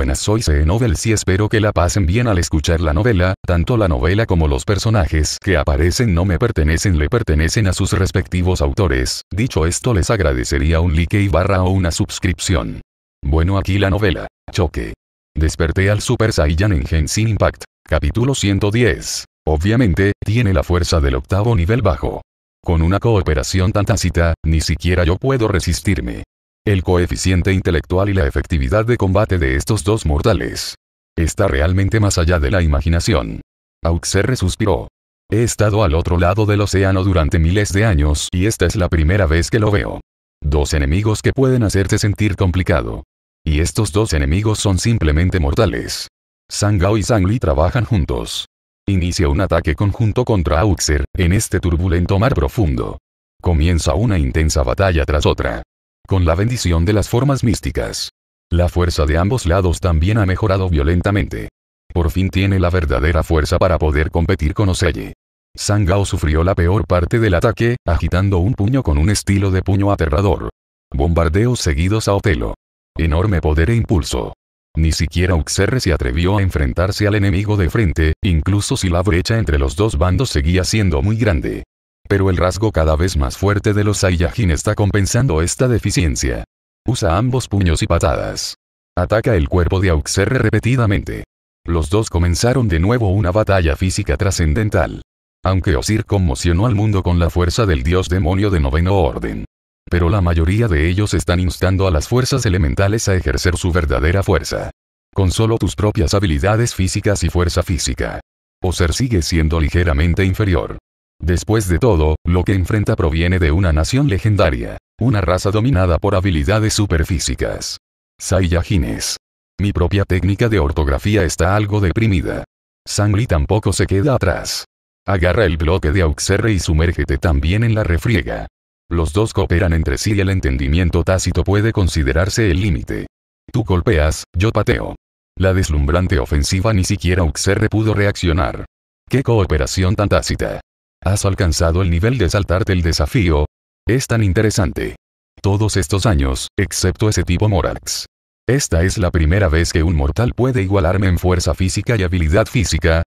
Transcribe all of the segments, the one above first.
buenas. Soy CE Novel y espero que la pasen bien al escuchar la novela, tanto la novela como los personajes que aparecen no me pertenecen le pertenecen a sus respectivos autores. Dicho esto les agradecería un like y barra o una suscripción. Bueno aquí la novela. Choque. Desperté al Super Saiyan en Genshin Impact. Capítulo 110. Obviamente, tiene la fuerza del octavo nivel bajo. Con una cooperación tan tácita, ni siquiera yo puedo resistirme el coeficiente intelectual y la efectividad de combate de estos dos mortales. Está realmente más allá de la imaginación. Auxerre suspiró. He estado al otro lado del océano durante miles de años y esta es la primera vez que lo veo. Dos enemigos que pueden hacerte sentir complicado. Y estos dos enemigos son simplemente mortales. Sangao y Sangli trabajan juntos. Inicia un ataque conjunto contra Auxer, en este turbulento mar profundo. Comienza una intensa batalla tras otra con la bendición de las formas místicas. La fuerza de ambos lados también ha mejorado violentamente. Por fin tiene la verdadera fuerza para poder competir con Oseye. Sangao sufrió la peor parte del ataque, agitando un puño con un estilo de puño aterrador. Bombardeos seguidos a Otelo. Enorme poder e impulso. Ni siquiera Uxerre se atrevió a enfrentarse al enemigo de frente, incluso si la brecha entre los dos bandos seguía siendo muy grande pero el rasgo cada vez más fuerte de los Ayajin está compensando esta deficiencia. Usa ambos puños y patadas. Ataca el cuerpo de Auxerre repetidamente. Los dos comenzaron de nuevo una batalla física trascendental. Aunque Osir conmocionó al mundo con la fuerza del dios demonio de noveno orden. Pero la mayoría de ellos están instando a las fuerzas elementales a ejercer su verdadera fuerza. Con solo tus propias habilidades físicas y fuerza física. Osir sigue siendo ligeramente inferior. Después de todo, lo que enfrenta proviene de una nación legendaria, una raza dominada por habilidades superfísicas. Saiyajines. Mi propia técnica de ortografía está algo deprimida. Sangli tampoco se queda atrás. Agarra el bloque de Auxerre y sumérgete también en la refriega. Los dos cooperan entre sí y el entendimiento tácito puede considerarse el límite. Tú golpeas, yo pateo. La deslumbrante ofensiva ni siquiera Auxerre pudo reaccionar. ¡Qué cooperación tan tácita! Has alcanzado el nivel de saltarte el desafío. Es tan interesante. Todos estos años, excepto ese tipo Morax. Esta es la primera vez que un mortal puede igualarme en fuerza física y habilidad física.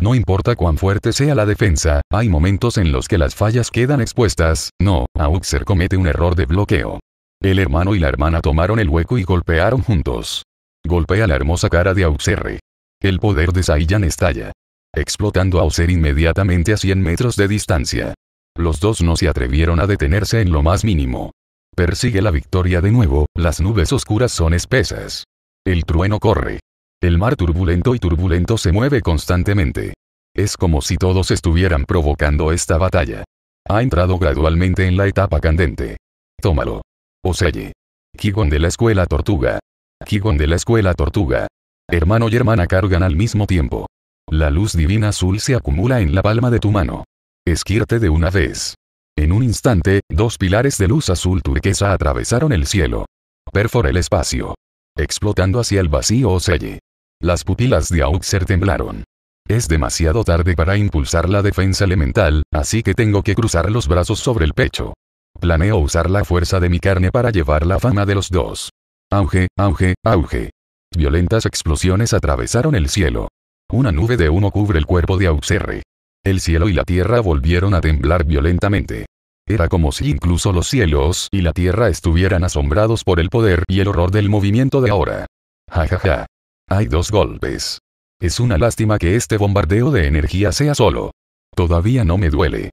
No importa cuán fuerte sea la defensa, hay momentos en los que las fallas quedan expuestas, no, Auxer comete un error de bloqueo. El hermano y la hermana tomaron el hueco y golpearon juntos. Golpea la hermosa cara de Auxerre. El poder de Saiyan estalla explotando a Oser inmediatamente a 100 metros de distancia. Los dos no se atrevieron a detenerse en lo más mínimo. Persigue la victoria de nuevo, las nubes oscuras son espesas. El trueno corre. El mar turbulento y turbulento se mueve constantemente. Es como si todos estuvieran provocando esta batalla. Ha entrado gradualmente en la etapa candente. Tómalo. Oseye. Kigon de la Escuela Tortuga. Kigon de la Escuela Tortuga. Hermano y hermana cargan al mismo tiempo. La luz divina azul se acumula en la palma de tu mano. Esquirte de una vez. En un instante, dos pilares de luz azul turquesa atravesaron el cielo. Perfora el espacio. Explotando hacia el vacío selle. Las pupilas de Auxer temblaron. Es demasiado tarde para impulsar la defensa elemental, así que tengo que cruzar los brazos sobre el pecho. Planeo usar la fuerza de mi carne para llevar la fama de los dos. Auge, auge, auge. Violentas explosiones atravesaron el cielo. Una nube de humo cubre el cuerpo de Auxerre. El cielo y la tierra volvieron a temblar violentamente. Era como si incluso los cielos y la tierra estuvieran asombrados por el poder y el horror del movimiento de ahora. Ja ja ja. Hay dos golpes. Es una lástima que este bombardeo de energía sea solo. Todavía no me duele.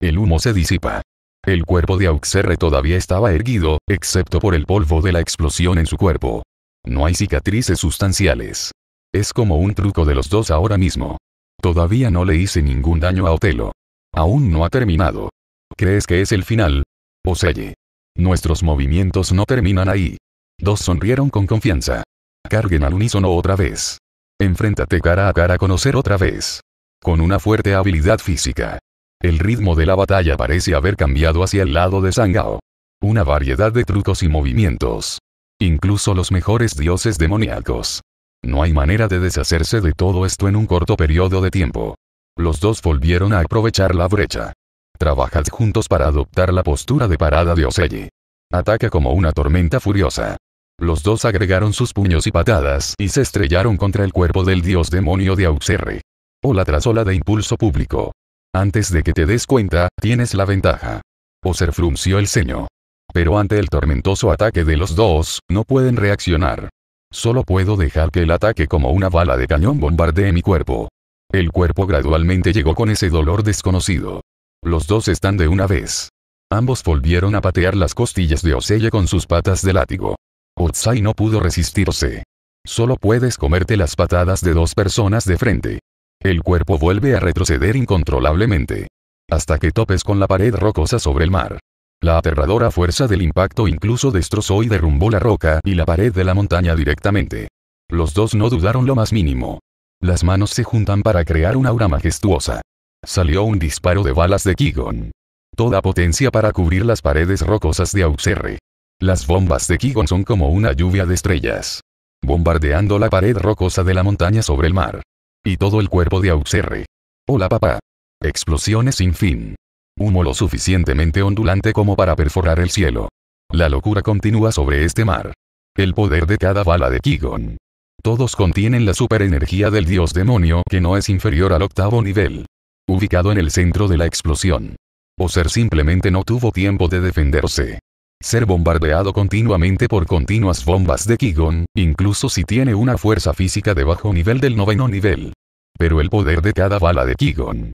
El humo se disipa. El cuerpo de Auxerre todavía estaba erguido, excepto por el polvo de la explosión en su cuerpo. No hay cicatrices sustanciales. Es como un truco de los dos ahora mismo. Todavía no le hice ningún daño a Otelo. Aún no ha terminado. ¿Crees que es el final? Oseye. Nuestros movimientos no terminan ahí. Dos sonrieron con confianza. Carguen al unísono otra vez. Enfréntate cara a cara a conocer otra vez. Con una fuerte habilidad física. El ritmo de la batalla parece haber cambiado hacia el lado de Sangao. Una variedad de trucos y movimientos. Incluso los mejores dioses demoníacos no hay manera de deshacerse de todo esto en un corto periodo de tiempo. Los dos volvieron a aprovechar la brecha. Trabajad juntos para adoptar la postura de parada de Osei. Ataca como una tormenta furiosa. Los dos agregaron sus puños y patadas y se estrellaron contra el cuerpo del dios demonio de Auxerre. Ola tras ola de impulso público. Antes de que te des cuenta, tienes la ventaja. Oser frunció el ceño. Pero ante el tormentoso ataque de los dos, no pueden reaccionar. Solo puedo dejar que el ataque como una bala de cañón bombardee mi cuerpo. El cuerpo gradualmente llegó con ese dolor desconocido. Los dos están de una vez. Ambos volvieron a patear las costillas de Oseye con sus patas de látigo. Otsai no pudo resistirse. Solo puedes comerte las patadas de dos personas de frente. El cuerpo vuelve a retroceder incontrolablemente. Hasta que topes con la pared rocosa sobre el mar. La aterradora fuerza del impacto incluso destrozó y derrumbó la roca y la pared de la montaña directamente. Los dos no dudaron lo más mínimo. Las manos se juntan para crear una aura majestuosa. Salió un disparo de balas de Kigon. Toda potencia para cubrir las paredes rocosas de Auxerre. Las bombas de Kigon son como una lluvia de estrellas. Bombardeando la pared rocosa de la montaña sobre el mar. Y todo el cuerpo de Auxerre. Hola papá. Explosiones sin fin humo lo suficientemente ondulante como para perforar el cielo. La locura continúa sobre este mar. El poder de cada bala de Kigon. Todos contienen la superenergía del dios demonio que no es inferior al octavo nivel. Ubicado en el centro de la explosión. O ser simplemente no tuvo tiempo de defenderse. Ser bombardeado continuamente por continuas bombas de Kigon, incluso si tiene una fuerza física de bajo nivel del noveno nivel. Pero el poder de cada bala de Kigon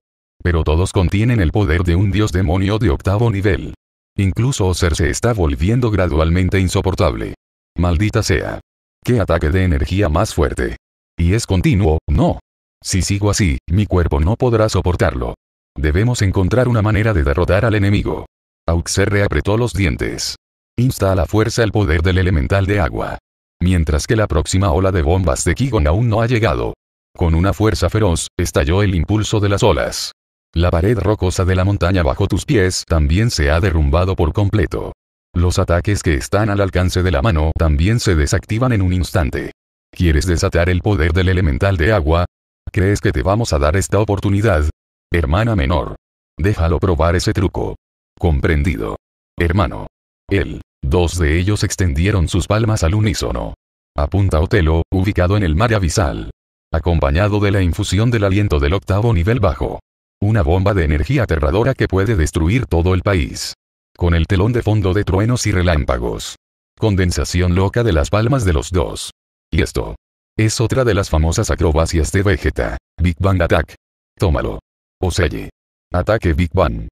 pero todos contienen el poder de un dios demonio de octavo nivel. Incluso Oser se está volviendo gradualmente insoportable. Maldita sea. ¡Qué ataque de energía más fuerte! Y es continuo, no. Si sigo así, mi cuerpo no podrá soportarlo. Debemos encontrar una manera de derrotar al enemigo. Auxerre apretó los dientes. Insta a la fuerza el poder del elemental de agua. Mientras que la próxima ola de bombas de Kigon aún no ha llegado. Con una fuerza feroz, estalló el impulso de las olas. La pared rocosa de la montaña bajo tus pies también se ha derrumbado por completo. Los ataques que están al alcance de la mano también se desactivan en un instante. ¿Quieres desatar el poder del elemental de agua? ¿Crees que te vamos a dar esta oportunidad? Hermana menor. Déjalo probar ese truco. Comprendido. Hermano. Él. Dos de ellos extendieron sus palmas al unísono. Apunta Otelo, ubicado en el mar abisal. Acompañado de la infusión del aliento del octavo nivel bajo. Una bomba de energía aterradora que puede destruir todo el país. Con el telón de fondo de truenos y relámpagos. Condensación loca de las palmas de los dos. Y esto. Es otra de las famosas acrobacias de Vegeta. Big Bang Attack. Tómalo. Oseye. Ataque Big Bang.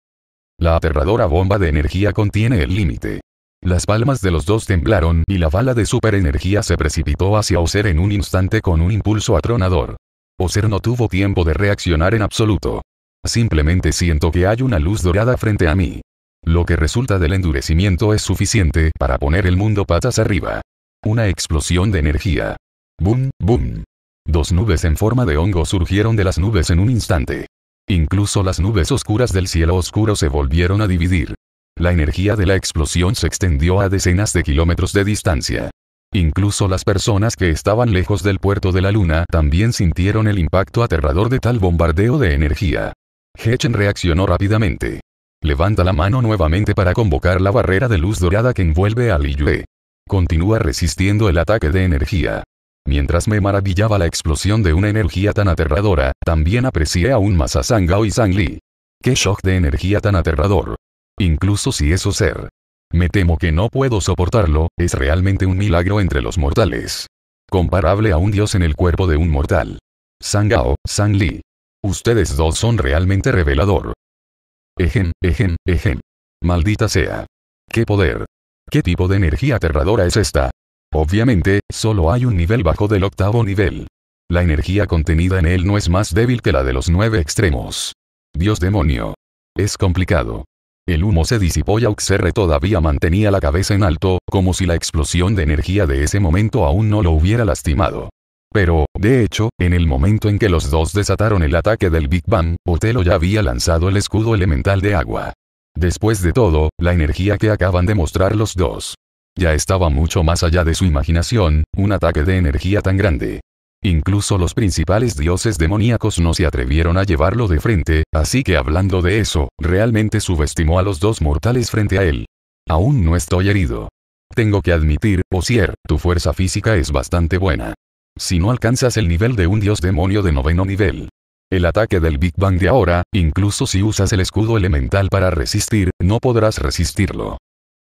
La aterradora bomba de energía contiene el límite. Las palmas de los dos temblaron y la bala de superenergía se precipitó hacia Oser en un instante con un impulso atronador. Oser no tuvo tiempo de reaccionar en absoluto simplemente siento que hay una luz dorada frente a mí. Lo que resulta del endurecimiento es suficiente para poner el mundo patas arriba. Una explosión de energía. Boom, boom. Dos nubes en forma de hongo surgieron de las nubes en un instante. Incluso las nubes oscuras del cielo oscuro se volvieron a dividir. La energía de la explosión se extendió a decenas de kilómetros de distancia. Incluso las personas que estaban lejos del puerto de la luna también sintieron el impacto aterrador de tal bombardeo de energía. Hechen reaccionó rápidamente. Levanta la mano nuevamente para convocar la barrera de luz dorada que envuelve a Li Yue. Continúa resistiendo el ataque de energía. Mientras me maravillaba la explosión de una energía tan aterradora, también aprecié aún más a Sangao y Sang Li. ¡Qué shock de energía tan aterrador! Incluso si eso ser. Me temo que no puedo soportarlo, es realmente un milagro entre los mortales. Comparable a un dios en el cuerpo de un mortal. Sangao, Sang Li. Ustedes dos son realmente revelador. Ejen, ejen, ejem. Maldita sea. ¿Qué poder? ¿Qué tipo de energía aterradora es esta? Obviamente, solo hay un nivel bajo del octavo nivel. La energía contenida en él no es más débil que la de los nueve extremos. Dios demonio. Es complicado. El humo se disipó y Auxerre todavía mantenía la cabeza en alto, como si la explosión de energía de ese momento aún no lo hubiera lastimado. Pero, de hecho, en el momento en que los dos desataron el ataque del Big Bang, Otelo ya había lanzado el escudo elemental de agua. Después de todo, la energía que acaban de mostrar los dos. Ya estaba mucho más allá de su imaginación, un ataque de energía tan grande. Incluso los principales dioses demoníacos no se atrevieron a llevarlo de frente, así que hablando de eso, realmente subestimó a los dos mortales frente a él. Aún no estoy herido. Tengo que admitir, Osier, oh tu fuerza física es bastante buena si no alcanzas el nivel de un dios demonio de noveno nivel. El ataque del Big Bang de ahora, incluso si usas el escudo elemental para resistir, no podrás resistirlo.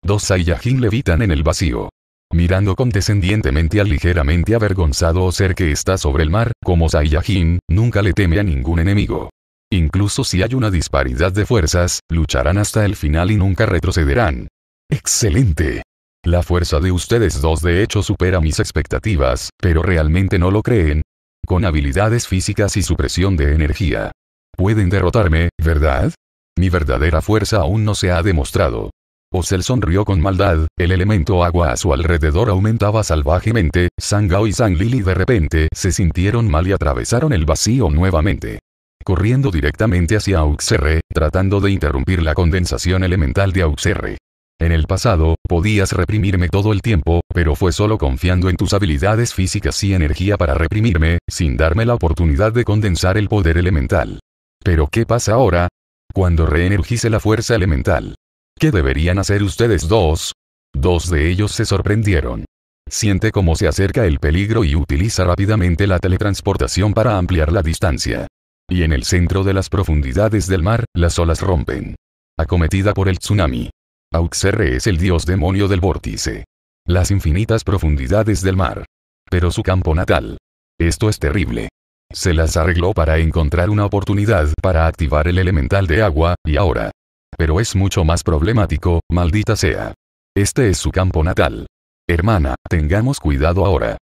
Dos Saiyajin levitan en el vacío. Mirando condescendientemente al ligeramente avergonzado ser que está sobre el mar, como Saiyajin, nunca le teme a ningún enemigo. Incluso si hay una disparidad de fuerzas, lucharán hasta el final y nunca retrocederán. ¡Excelente! La fuerza de ustedes dos de hecho supera mis expectativas, pero realmente no lo creen. Con habilidades físicas y supresión de energía. Pueden derrotarme, ¿verdad? Mi verdadera fuerza aún no se ha demostrado. Ocel sonrió con maldad, el elemento agua a su alrededor aumentaba salvajemente, Sangao y San Lili de repente se sintieron mal y atravesaron el vacío nuevamente. Corriendo directamente hacia Auxerre, tratando de interrumpir la condensación elemental de Auxerre. En el pasado, podías reprimirme todo el tiempo, pero fue solo confiando en tus habilidades físicas y energía para reprimirme, sin darme la oportunidad de condensar el poder elemental. Pero ¿qué pasa ahora? Cuando reenergice la fuerza elemental. ¿Qué deberían hacer ustedes dos? Dos de ellos se sorprendieron. Siente cómo se acerca el peligro y utiliza rápidamente la teletransportación para ampliar la distancia. Y en el centro de las profundidades del mar, las olas rompen. Acometida por el tsunami. Auxerre es el dios demonio del vórtice. Las infinitas profundidades del mar. Pero su campo natal. Esto es terrible. Se las arregló para encontrar una oportunidad para activar el elemental de agua, y ahora. Pero es mucho más problemático, maldita sea. Este es su campo natal. Hermana, tengamos cuidado ahora.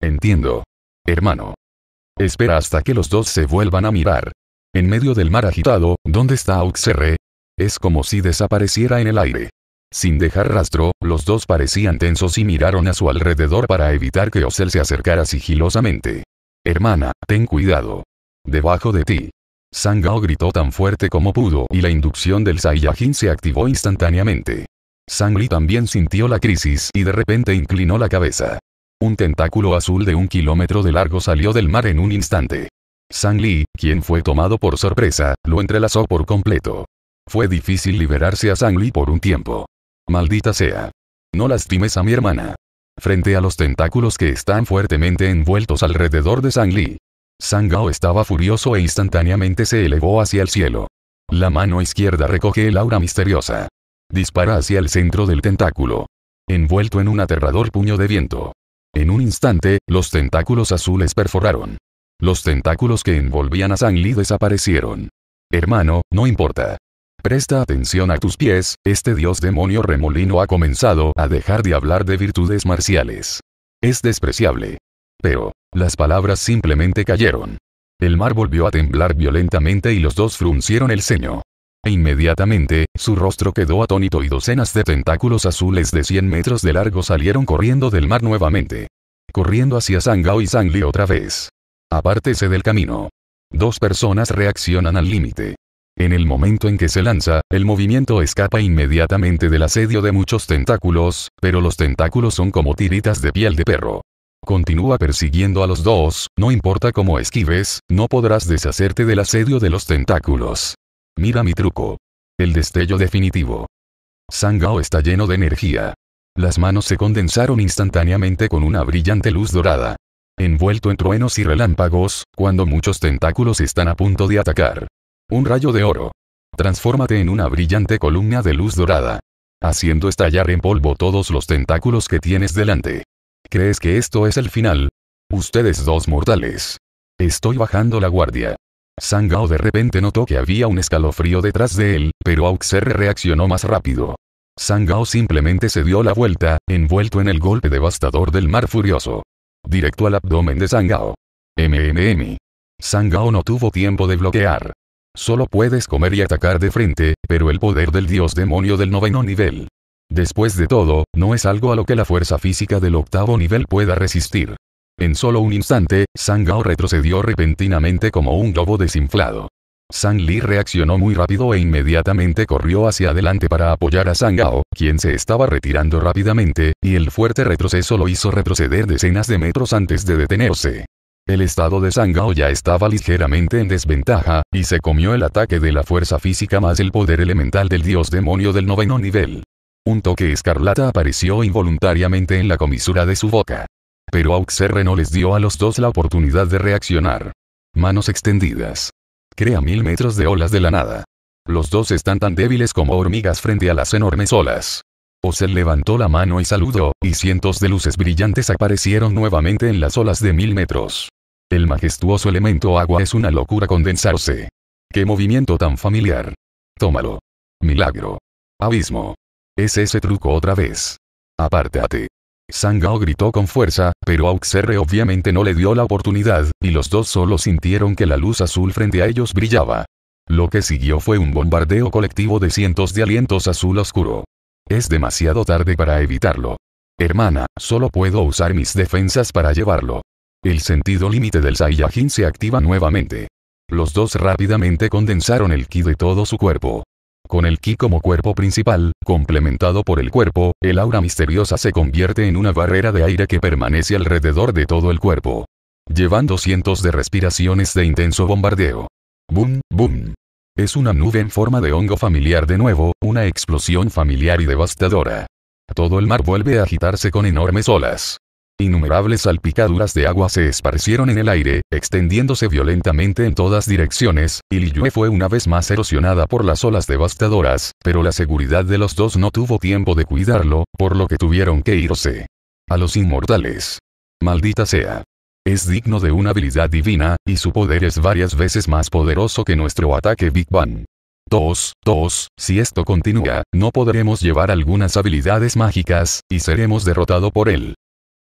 Entiendo. Hermano. Espera hasta que los dos se vuelvan a mirar. En medio del mar agitado, ¿dónde está Auxerre? Es como si desapareciera en el aire. Sin dejar rastro, los dos parecían tensos y miraron a su alrededor para evitar que Ocel se acercara sigilosamente. Hermana, ten cuidado. Debajo de ti. Sangao gritó tan fuerte como pudo y la inducción del Saiyajin se activó instantáneamente. Sangli también sintió la crisis y de repente inclinó la cabeza. Un tentáculo azul de un kilómetro de largo salió del mar en un instante. Sangli, quien fue tomado por sorpresa, lo entrelazó por completo. Fue difícil liberarse a Sangli por un tiempo. Maldita sea. No lastimes a mi hermana. Frente a los tentáculos que están fuertemente envueltos alrededor de Sangli. Sangao estaba furioso e instantáneamente se elevó hacia el cielo. La mano izquierda recoge el aura misteriosa. Dispara hacia el centro del tentáculo. Envuelto en un aterrador puño de viento. En un instante, los tentáculos azules perforaron. Los tentáculos que envolvían a Sangli desaparecieron. Hermano, no importa. Presta atención a tus pies, este dios demonio remolino ha comenzado a dejar de hablar de virtudes marciales. Es despreciable. Pero, las palabras simplemente cayeron. El mar volvió a temblar violentamente y los dos fruncieron el ceño. E inmediatamente, su rostro quedó atónito y docenas de tentáculos azules de 100 metros de largo salieron corriendo del mar nuevamente. Corriendo hacia Sangao y Sangli otra vez. Apártese del camino. Dos personas reaccionan al límite. En el momento en que se lanza, el movimiento escapa inmediatamente del asedio de muchos tentáculos, pero los tentáculos son como tiritas de piel de perro. Continúa persiguiendo a los dos, no importa cómo esquives, no podrás deshacerte del asedio de los tentáculos. Mira mi truco. El destello definitivo. Sangao está lleno de energía. Las manos se condensaron instantáneamente con una brillante luz dorada. Envuelto en truenos y relámpagos, cuando muchos tentáculos están a punto de atacar, un rayo de oro. Transfórmate en una brillante columna de luz dorada. Haciendo estallar en polvo todos los tentáculos que tienes delante. ¿Crees que esto es el final? Ustedes dos mortales. Estoy bajando la guardia. Sangao de repente notó que había un escalofrío detrás de él, pero Auxerre reaccionó más rápido. Sangao simplemente se dio la vuelta, envuelto en el golpe devastador del mar furioso. Directo al abdomen de Sangao. MMM. Sangao no tuvo tiempo de bloquear. Solo puedes comer y atacar de frente, pero el poder del dios demonio del noveno nivel. Después de todo, no es algo a lo que la fuerza física del octavo nivel pueda resistir. En solo un instante, Sangao retrocedió repentinamente como un globo desinflado. Sang Li reaccionó muy rápido e inmediatamente corrió hacia adelante para apoyar a Sangao, quien se estaba retirando rápidamente, y el fuerte retroceso lo hizo retroceder decenas de metros antes de detenerse. El estado de Sangao ya estaba ligeramente en desventaja, y se comió el ataque de la fuerza física más el poder elemental del dios demonio del noveno nivel. Un toque escarlata apareció involuntariamente en la comisura de su boca. Pero Auxerre no les dio a los dos la oportunidad de reaccionar. Manos extendidas. Crea mil metros de olas de la nada. Los dos están tan débiles como hormigas frente a las enormes olas. Ocel levantó la mano y saludó, y cientos de luces brillantes aparecieron nuevamente en las olas de mil metros. El majestuoso elemento agua es una locura condensarse. ¡Qué movimiento tan familiar! Tómalo. Milagro. Abismo. Es ese truco otra vez. Apártate. Sangao gritó con fuerza, pero Auxerre obviamente no le dio la oportunidad, y los dos solo sintieron que la luz azul frente a ellos brillaba. Lo que siguió fue un bombardeo colectivo de cientos de alientos azul oscuro. Es demasiado tarde para evitarlo. Hermana, solo puedo usar mis defensas para llevarlo. El sentido límite del Saiyajin se activa nuevamente. Los dos rápidamente condensaron el ki de todo su cuerpo. Con el ki como cuerpo principal, complementado por el cuerpo, el aura misteriosa se convierte en una barrera de aire que permanece alrededor de todo el cuerpo. Llevando cientos de respiraciones de intenso bombardeo. Boom, boom. Es una nube en forma de hongo familiar de nuevo, una explosión familiar y devastadora. Todo el mar vuelve a agitarse con enormes olas. Innumerables salpicaduras de agua se esparcieron en el aire, extendiéndose violentamente en todas direcciones, y Liyue fue una vez más erosionada por las olas devastadoras, pero la seguridad de los dos no tuvo tiempo de cuidarlo, por lo que tuvieron que irse. A los inmortales. Maldita sea. Es digno de una habilidad divina, y su poder es varias veces más poderoso que nuestro ataque Big Bang. Dos, dos, si esto continúa, no podremos llevar algunas habilidades mágicas, y seremos derrotado por él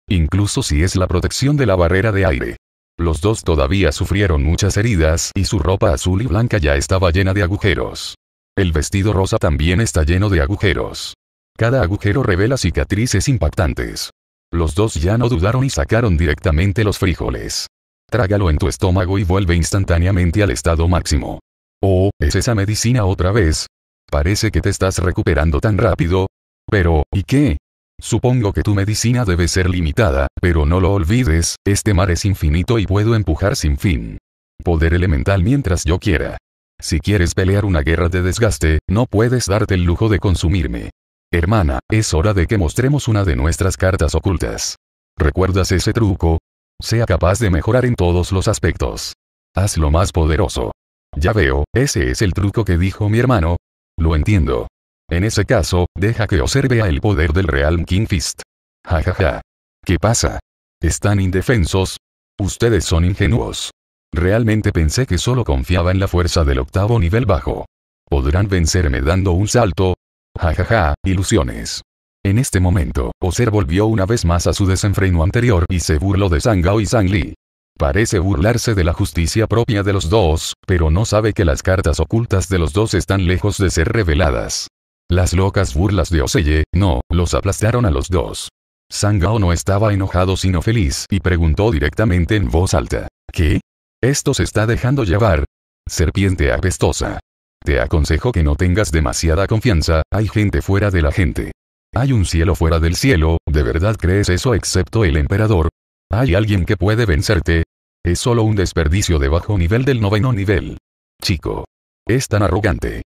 incluso si es la protección de la barrera de aire. Los dos todavía sufrieron muchas heridas y su ropa azul y blanca ya estaba llena de agujeros. El vestido rosa también está lleno de agujeros. Cada agujero revela cicatrices impactantes. Los dos ya no dudaron y sacaron directamente los frijoles. Trágalo en tu estómago y vuelve instantáneamente al estado máximo. Oh, ¿es esa medicina otra vez? Parece que te estás recuperando tan rápido. Pero, ¿y qué? Supongo que tu medicina debe ser limitada, pero no lo olvides, este mar es infinito y puedo empujar sin fin. Poder elemental mientras yo quiera. Si quieres pelear una guerra de desgaste, no puedes darte el lujo de consumirme. Hermana, es hora de que mostremos una de nuestras cartas ocultas. ¿Recuerdas ese truco? Sea capaz de mejorar en todos los aspectos. Haz lo más poderoso. Ya veo, ese es el truco que dijo mi hermano. Lo entiendo. En ese caso, deja que observe vea el poder del Real King Fist. Jajaja. ¿Qué pasa? ¿Están indefensos? Ustedes son ingenuos. Realmente pensé que solo confiaba en la fuerza del octavo nivel bajo. ¿Podrán vencerme dando un salto? Jajaja, ilusiones. En este momento, Oser volvió una vez más a su desenfreno anterior y se burló de Sangao y Sangli. Parece burlarse de la justicia propia de los dos, pero no sabe que las cartas ocultas de los dos están lejos de ser reveladas. Las locas burlas de Oseye, no, los aplastaron a los dos. Sangao no estaba enojado sino feliz y preguntó directamente en voz alta. ¿Qué? Esto se está dejando llevar. Serpiente apestosa. Te aconsejo que no tengas demasiada confianza, hay gente fuera de la gente. Hay un cielo fuera del cielo, ¿de verdad crees eso excepto el emperador? ¿Hay alguien que puede vencerte? Es solo un desperdicio de bajo nivel del noveno nivel. Chico. Es tan arrogante.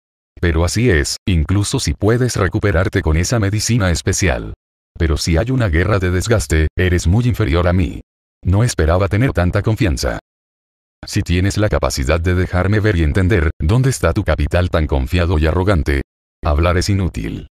Pero así es, incluso si puedes recuperarte con esa medicina especial. Pero si hay una guerra de desgaste, eres muy inferior a mí. No esperaba tener tanta confianza. Si tienes la capacidad de dejarme ver y entender, ¿dónde está tu capital tan confiado y arrogante? Hablar es inútil.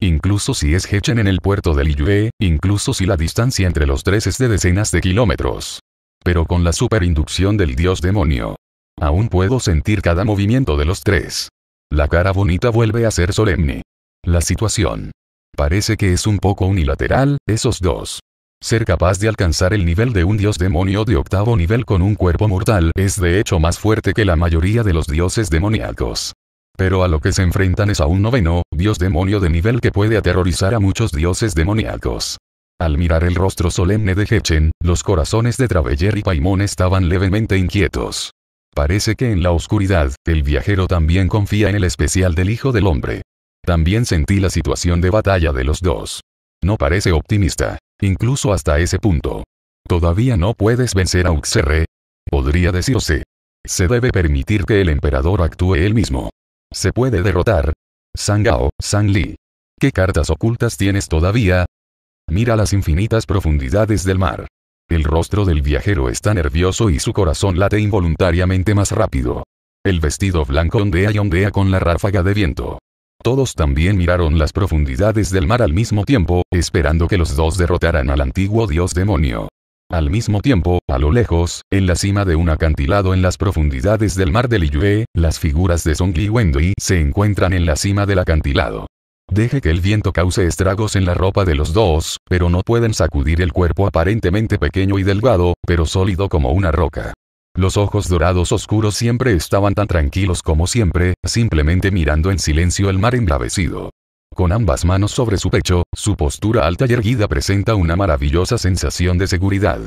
Incluso si es Hechen en el puerto de Liyue, incluso si la distancia entre los tres es de decenas de kilómetros. Pero con la superinducción del dios demonio. Aún puedo sentir cada movimiento de los tres. La cara bonita vuelve a ser solemne. La situación. Parece que es un poco unilateral, esos dos. Ser capaz de alcanzar el nivel de un dios demonio de octavo nivel con un cuerpo mortal es de hecho más fuerte que la mayoría de los dioses demoníacos. Pero a lo que se enfrentan es a un noveno, dios demonio de nivel que puede aterrorizar a muchos dioses demoníacos. Al mirar el rostro solemne de Hechen, los corazones de Traveller y Paimon estaban levemente inquietos. Parece que en la oscuridad, el viajero también confía en el especial del Hijo del Hombre. También sentí la situación de batalla de los dos. No parece optimista, incluso hasta ese punto. Todavía no puedes vencer a Uxerre. Podría decirse. Se debe permitir que el emperador actúe él mismo. Se puede derrotar. Sangao, San Li. ¿Qué cartas ocultas tienes todavía? Mira las infinitas profundidades del mar. El rostro del viajero está nervioso y su corazón late involuntariamente más rápido. El vestido blanco ondea y ondea con la ráfaga de viento. Todos también miraron las profundidades del mar al mismo tiempo, esperando que los dos derrotaran al antiguo dios demonio. Al mismo tiempo, a lo lejos, en la cima de un acantilado en las profundidades del mar de Liyue, las figuras de Song y Wendui se encuentran en la cima del acantilado. Deje que el viento cause estragos en la ropa de los dos, pero no pueden sacudir el cuerpo aparentemente pequeño y delgado, pero sólido como una roca. Los ojos dorados oscuros siempre estaban tan tranquilos como siempre, simplemente mirando en silencio el mar embravecido. Con ambas manos sobre su pecho, su postura alta y erguida presenta una maravillosa sensación de seguridad.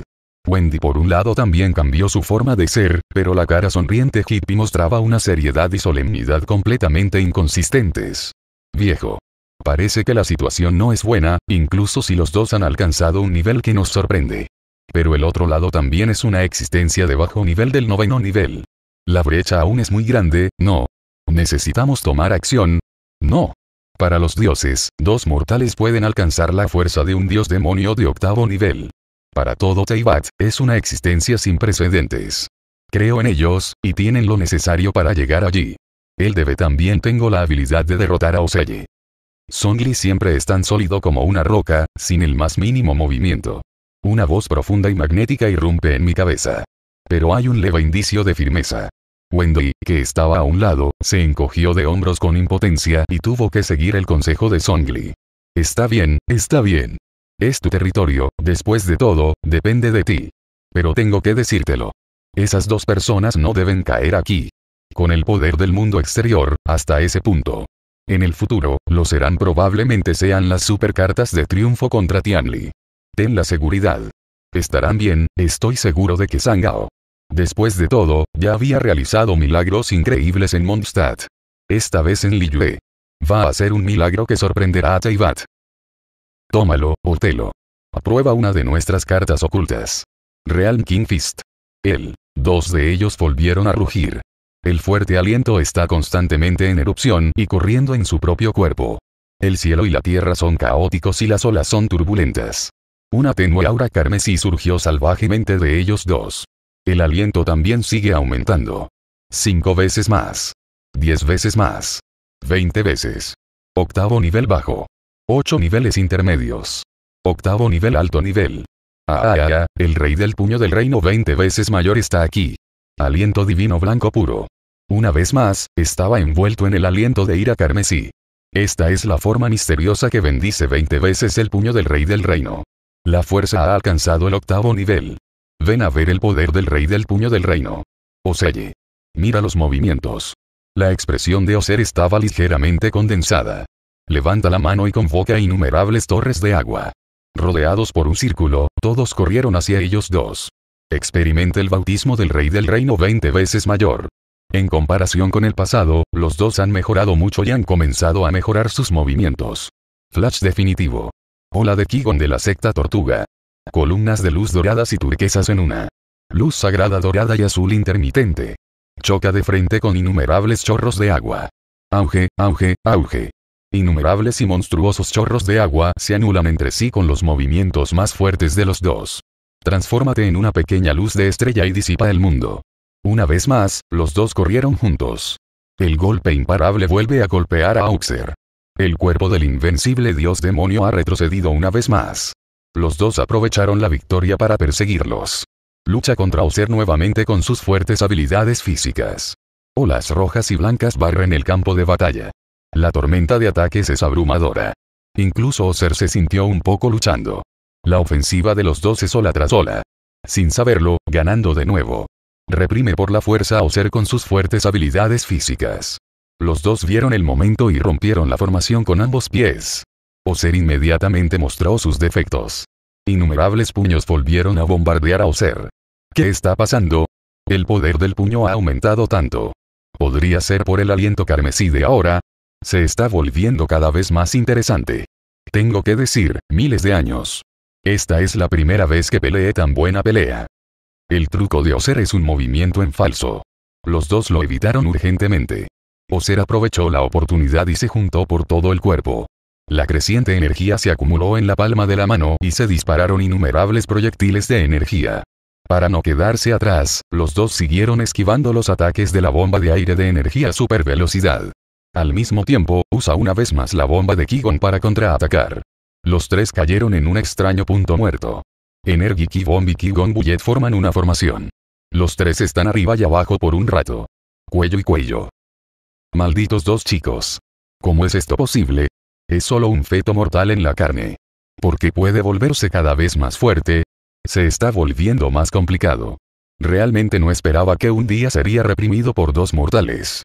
Wendy por un lado también cambió su forma de ser, pero la cara sonriente hippie mostraba una seriedad y solemnidad completamente inconsistentes. Viejo parece que la situación no es buena, incluso si los dos han alcanzado un nivel que nos sorprende. Pero el otro lado también es una existencia de bajo nivel del noveno nivel. La brecha aún es muy grande, no. ¿Necesitamos tomar acción? No. Para los dioses, dos mortales pueden alcanzar la fuerza de un dios demonio de octavo nivel. Para todo Teyvat, es una existencia sin precedentes. Creo en ellos, y tienen lo necesario para llegar allí. El debe también tengo la habilidad de derrotar a Oseye. Songli siempre es tan sólido como una roca, sin el más mínimo movimiento. Una voz profunda y magnética irrumpe en mi cabeza. Pero hay un leve indicio de firmeza. Wendy, que estaba a un lado, se encogió de hombros con impotencia y tuvo que seguir el consejo de Songli. Está bien, está bien. Es tu territorio, después de todo, depende de ti. Pero tengo que decírtelo. Esas dos personas no deben caer aquí. Con el poder del mundo exterior, hasta ese punto. En el futuro, lo serán probablemente sean las supercartas de triunfo contra Tianli. Ten la seguridad. Estarán bien, estoy seguro de que Sangao. Después de todo, ya había realizado milagros increíbles en Mondstadt. Esta vez en Liyue. Va a ser un milagro que sorprenderá a Taibat. Tómalo, Otelo. Aprueba una de nuestras cartas ocultas. Real King Fist. El. Dos de ellos volvieron a rugir. El fuerte aliento está constantemente en erupción y corriendo en su propio cuerpo. El cielo y la tierra son caóticos y las olas son turbulentas. Una tenue aura carmesí surgió salvajemente de ellos dos. El aliento también sigue aumentando. Cinco veces más. Diez veces más. Veinte veces. Octavo nivel bajo. Ocho niveles intermedios. Octavo nivel alto nivel. ah, ah, ah, ah. el rey del puño del reino 20 veces mayor está aquí. Aliento divino blanco puro. Una vez más, estaba envuelto en el aliento de ira carmesí. Esta es la forma misteriosa que bendice 20 veces el puño del rey del reino. La fuerza ha alcanzado el octavo nivel. Ven a ver el poder del rey del puño del reino. Oseye. Mira los movimientos. La expresión de Oser estaba ligeramente condensada. Levanta la mano y convoca innumerables torres de agua. Rodeados por un círculo, todos corrieron hacia ellos dos. Experimenta el bautismo del rey del reino 20 veces mayor. En comparación con el pasado, los dos han mejorado mucho y han comenzado a mejorar sus movimientos. Flash definitivo. Hola de Kigon de la secta Tortuga. Columnas de luz doradas y turquesas en una. Luz sagrada dorada y azul intermitente. Choca de frente con innumerables chorros de agua. Auge, auge, auge. Innumerables y monstruosos chorros de agua se anulan entre sí con los movimientos más fuertes de los dos. Transfórmate en una pequeña luz de estrella y disipa el mundo. Una vez más, los dos corrieron juntos. El golpe imparable vuelve a golpear a Auxer. El cuerpo del invencible dios demonio ha retrocedido una vez más. Los dos aprovecharon la victoria para perseguirlos. Lucha contra Auxer nuevamente con sus fuertes habilidades físicas. Olas rojas y blancas barren el campo de batalla. La tormenta de ataques es abrumadora. Incluso Oser se sintió un poco luchando. La ofensiva de los dos es ola tras ola. Sin saberlo, ganando de nuevo reprime por la fuerza o ser con sus fuertes habilidades físicas. Los dos vieron el momento y rompieron la formación con ambos pies. Oser inmediatamente mostró sus defectos. Innumerables puños volvieron a bombardear a Oser. ¿Qué está pasando? El poder del puño ha aumentado tanto. ¿Podría ser por el aliento carmesí de ahora? Se está volviendo cada vez más interesante. Tengo que decir, miles de años. Esta es la primera vez que peleé tan buena pelea. El truco de Oser es un movimiento en falso. Los dos lo evitaron urgentemente. Oser aprovechó la oportunidad y se juntó por todo el cuerpo. La creciente energía se acumuló en la palma de la mano y se dispararon innumerables proyectiles de energía. Para no quedarse atrás, los dos siguieron esquivando los ataques de la bomba de aire de energía supervelocidad. Al mismo tiempo, usa una vez más la bomba de Kigon para contraatacar. Los tres cayeron en un extraño punto muerto. Energy y Bombik y forman una formación. Los tres están arriba y abajo por un rato. Cuello y cuello. Malditos dos chicos. ¿Cómo es esto posible? Es solo un feto mortal en la carne. Porque puede volverse cada vez más fuerte. Se está volviendo más complicado. Realmente no esperaba que un día sería reprimido por dos mortales.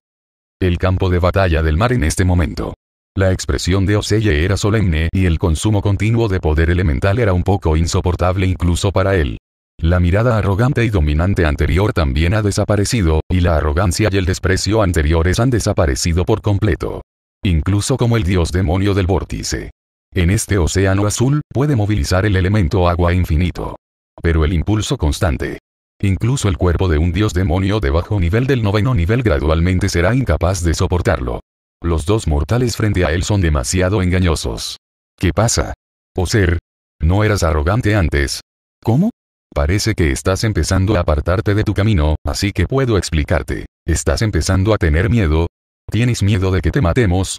El campo de batalla del mar en este momento. La expresión de Oseye era solemne y el consumo continuo de poder elemental era un poco insoportable incluso para él. La mirada arrogante y dominante anterior también ha desaparecido, y la arrogancia y el desprecio anteriores han desaparecido por completo. Incluso como el dios demonio del vórtice. En este océano azul, puede movilizar el elemento agua infinito. Pero el impulso constante, incluso el cuerpo de un dios demonio de bajo nivel del noveno nivel gradualmente será incapaz de soportarlo. Los dos mortales frente a él son demasiado engañosos. ¿Qué pasa? ¿Oser? ¿no eras arrogante antes? ¿Cómo? Parece que estás empezando a apartarte de tu camino, así que puedo explicarte. ¿Estás empezando a tener miedo? ¿Tienes miedo de que te matemos?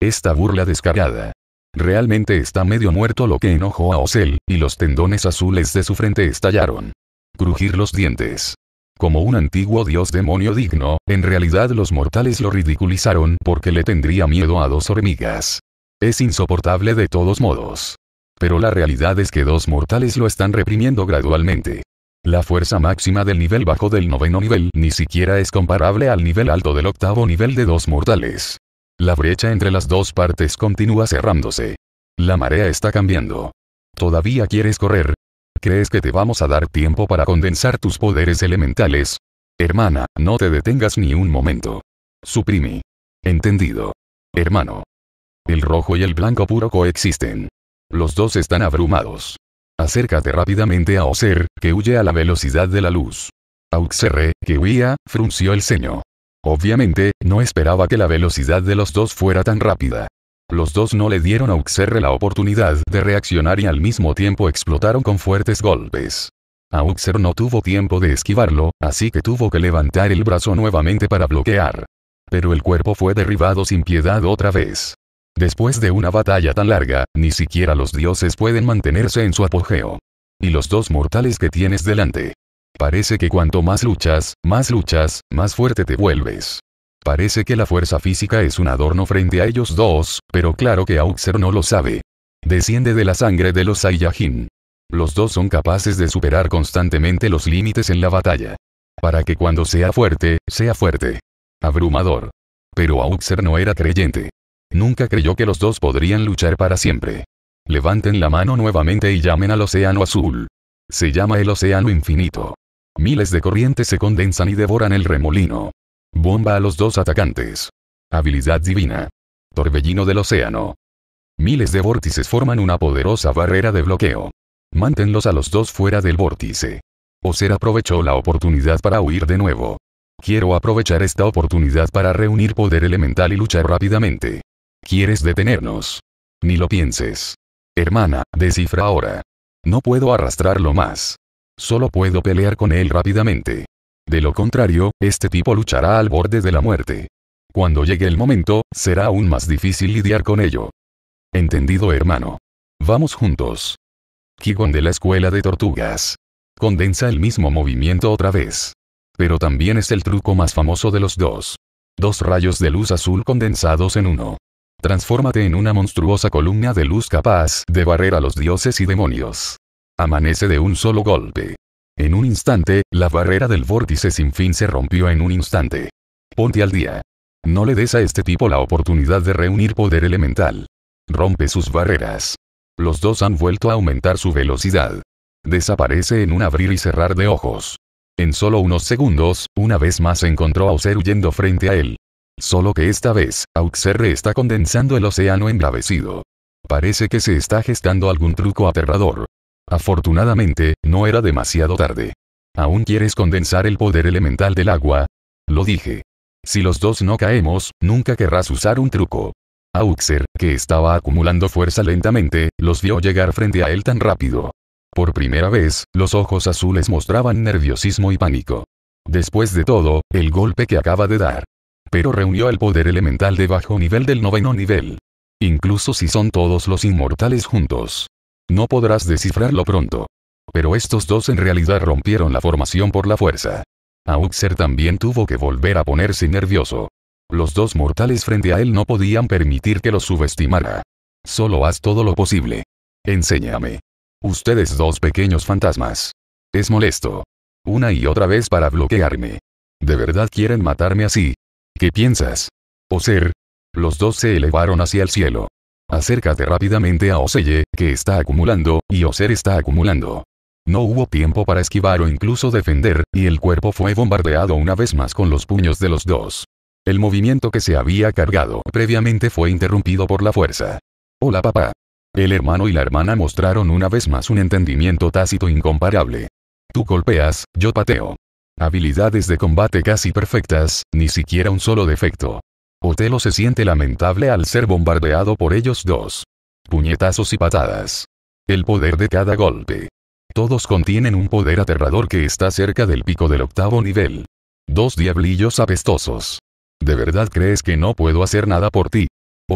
Esta burla descargada. Realmente está medio muerto lo que enojó a Ocel, y los tendones azules de su frente estallaron. Crujir los dientes como un antiguo dios demonio digno, en realidad los mortales lo ridiculizaron porque le tendría miedo a dos hormigas. Es insoportable de todos modos. Pero la realidad es que dos mortales lo están reprimiendo gradualmente. La fuerza máxima del nivel bajo del noveno nivel ni siquiera es comparable al nivel alto del octavo nivel de dos mortales. La brecha entre las dos partes continúa cerrándose. La marea está cambiando. ¿Todavía quieres correr? ¿Crees que te vamos a dar tiempo para condensar tus poderes elementales? Hermana, no te detengas ni un momento. Suprimi. Entendido. Hermano. El rojo y el blanco puro coexisten. Los dos están abrumados. Acércate rápidamente a Oser, que huye a la velocidad de la luz. Auxerre, que huía, frunció el ceño. Obviamente, no esperaba que la velocidad de los dos fuera tan rápida. Los dos no le dieron a Uxerre la oportunidad de reaccionar y al mismo tiempo explotaron con fuertes golpes. A Auxer no tuvo tiempo de esquivarlo, así que tuvo que levantar el brazo nuevamente para bloquear. Pero el cuerpo fue derribado sin piedad otra vez. Después de una batalla tan larga, ni siquiera los dioses pueden mantenerse en su apogeo. Y los dos mortales que tienes delante. Parece que cuanto más luchas, más luchas, más fuerte te vuelves. Parece que la fuerza física es un adorno frente a ellos dos, pero claro que Auxer no lo sabe. Desciende de la sangre de los Saiyajin. Los dos son capaces de superar constantemente los límites en la batalla. Para que cuando sea fuerte, sea fuerte. Abrumador. Pero Auxer no era creyente. Nunca creyó que los dos podrían luchar para siempre. Levanten la mano nuevamente y llamen al océano azul. Se llama el océano infinito. Miles de corrientes se condensan y devoran el remolino. Bomba a los dos atacantes. Habilidad divina. Torbellino del océano. Miles de vórtices forman una poderosa barrera de bloqueo. Mántenlos a los dos fuera del vórtice. Oser aprovechó la oportunidad para huir de nuevo. Quiero aprovechar esta oportunidad para reunir poder elemental y luchar rápidamente. ¿Quieres detenernos? Ni lo pienses. Hermana, descifra ahora. No puedo arrastrarlo más. Solo puedo pelear con él rápidamente. De lo contrario, este tipo luchará al borde de la muerte. Cuando llegue el momento, será aún más difícil lidiar con ello. Entendido hermano. Vamos juntos. Kigon de la escuela de tortugas. Condensa el mismo movimiento otra vez. Pero también es el truco más famoso de los dos. Dos rayos de luz azul condensados en uno. Transfórmate en una monstruosa columna de luz capaz de barrer a los dioses y demonios. Amanece de un solo golpe. En un instante, la barrera del vórtice sin fin se rompió en un instante. Ponte al día. No le des a este tipo la oportunidad de reunir poder elemental. Rompe sus barreras. Los dos han vuelto a aumentar su velocidad. Desaparece en un abrir y cerrar de ojos. En solo unos segundos, una vez más encontró a Auxer huyendo frente a él. Solo que esta vez, Auxerre está condensando el océano embravecido. Parece que se está gestando algún truco aterrador. Afortunadamente, no era demasiado tarde. ¿Aún quieres condensar el poder elemental del agua? Lo dije. Si los dos no caemos, nunca querrás usar un truco. Auxer, que estaba acumulando fuerza lentamente, los vio llegar frente a él tan rápido. Por primera vez, los ojos azules mostraban nerviosismo y pánico. Después de todo, el golpe que acaba de dar. Pero reunió el poder elemental de bajo nivel del noveno nivel. Incluso si son todos los inmortales juntos. No podrás descifrarlo pronto. Pero estos dos en realidad rompieron la formación por la fuerza. Auxer también tuvo que volver a ponerse nervioso. Los dos mortales frente a él no podían permitir que lo subestimara. Solo haz todo lo posible. Enséñame. Ustedes dos pequeños fantasmas. Es molesto. Una y otra vez para bloquearme. ¿De verdad quieren matarme así? ¿Qué piensas? ¿O ser? Los dos se elevaron hacia el cielo. Acércate rápidamente a Oseye, que está acumulando, y Oser está acumulando. No hubo tiempo para esquivar o incluso defender, y el cuerpo fue bombardeado una vez más con los puños de los dos. El movimiento que se había cargado previamente fue interrumpido por la fuerza. Hola papá. El hermano y la hermana mostraron una vez más un entendimiento tácito incomparable. Tú golpeas, yo pateo. Habilidades de combate casi perfectas, ni siquiera un solo defecto. Otelo se siente lamentable al ser bombardeado por ellos dos. Puñetazos y patadas. El poder de cada golpe. Todos contienen un poder aterrador que está cerca del pico del octavo nivel. Dos diablillos apestosos. ¿De verdad crees que no puedo hacer nada por ti?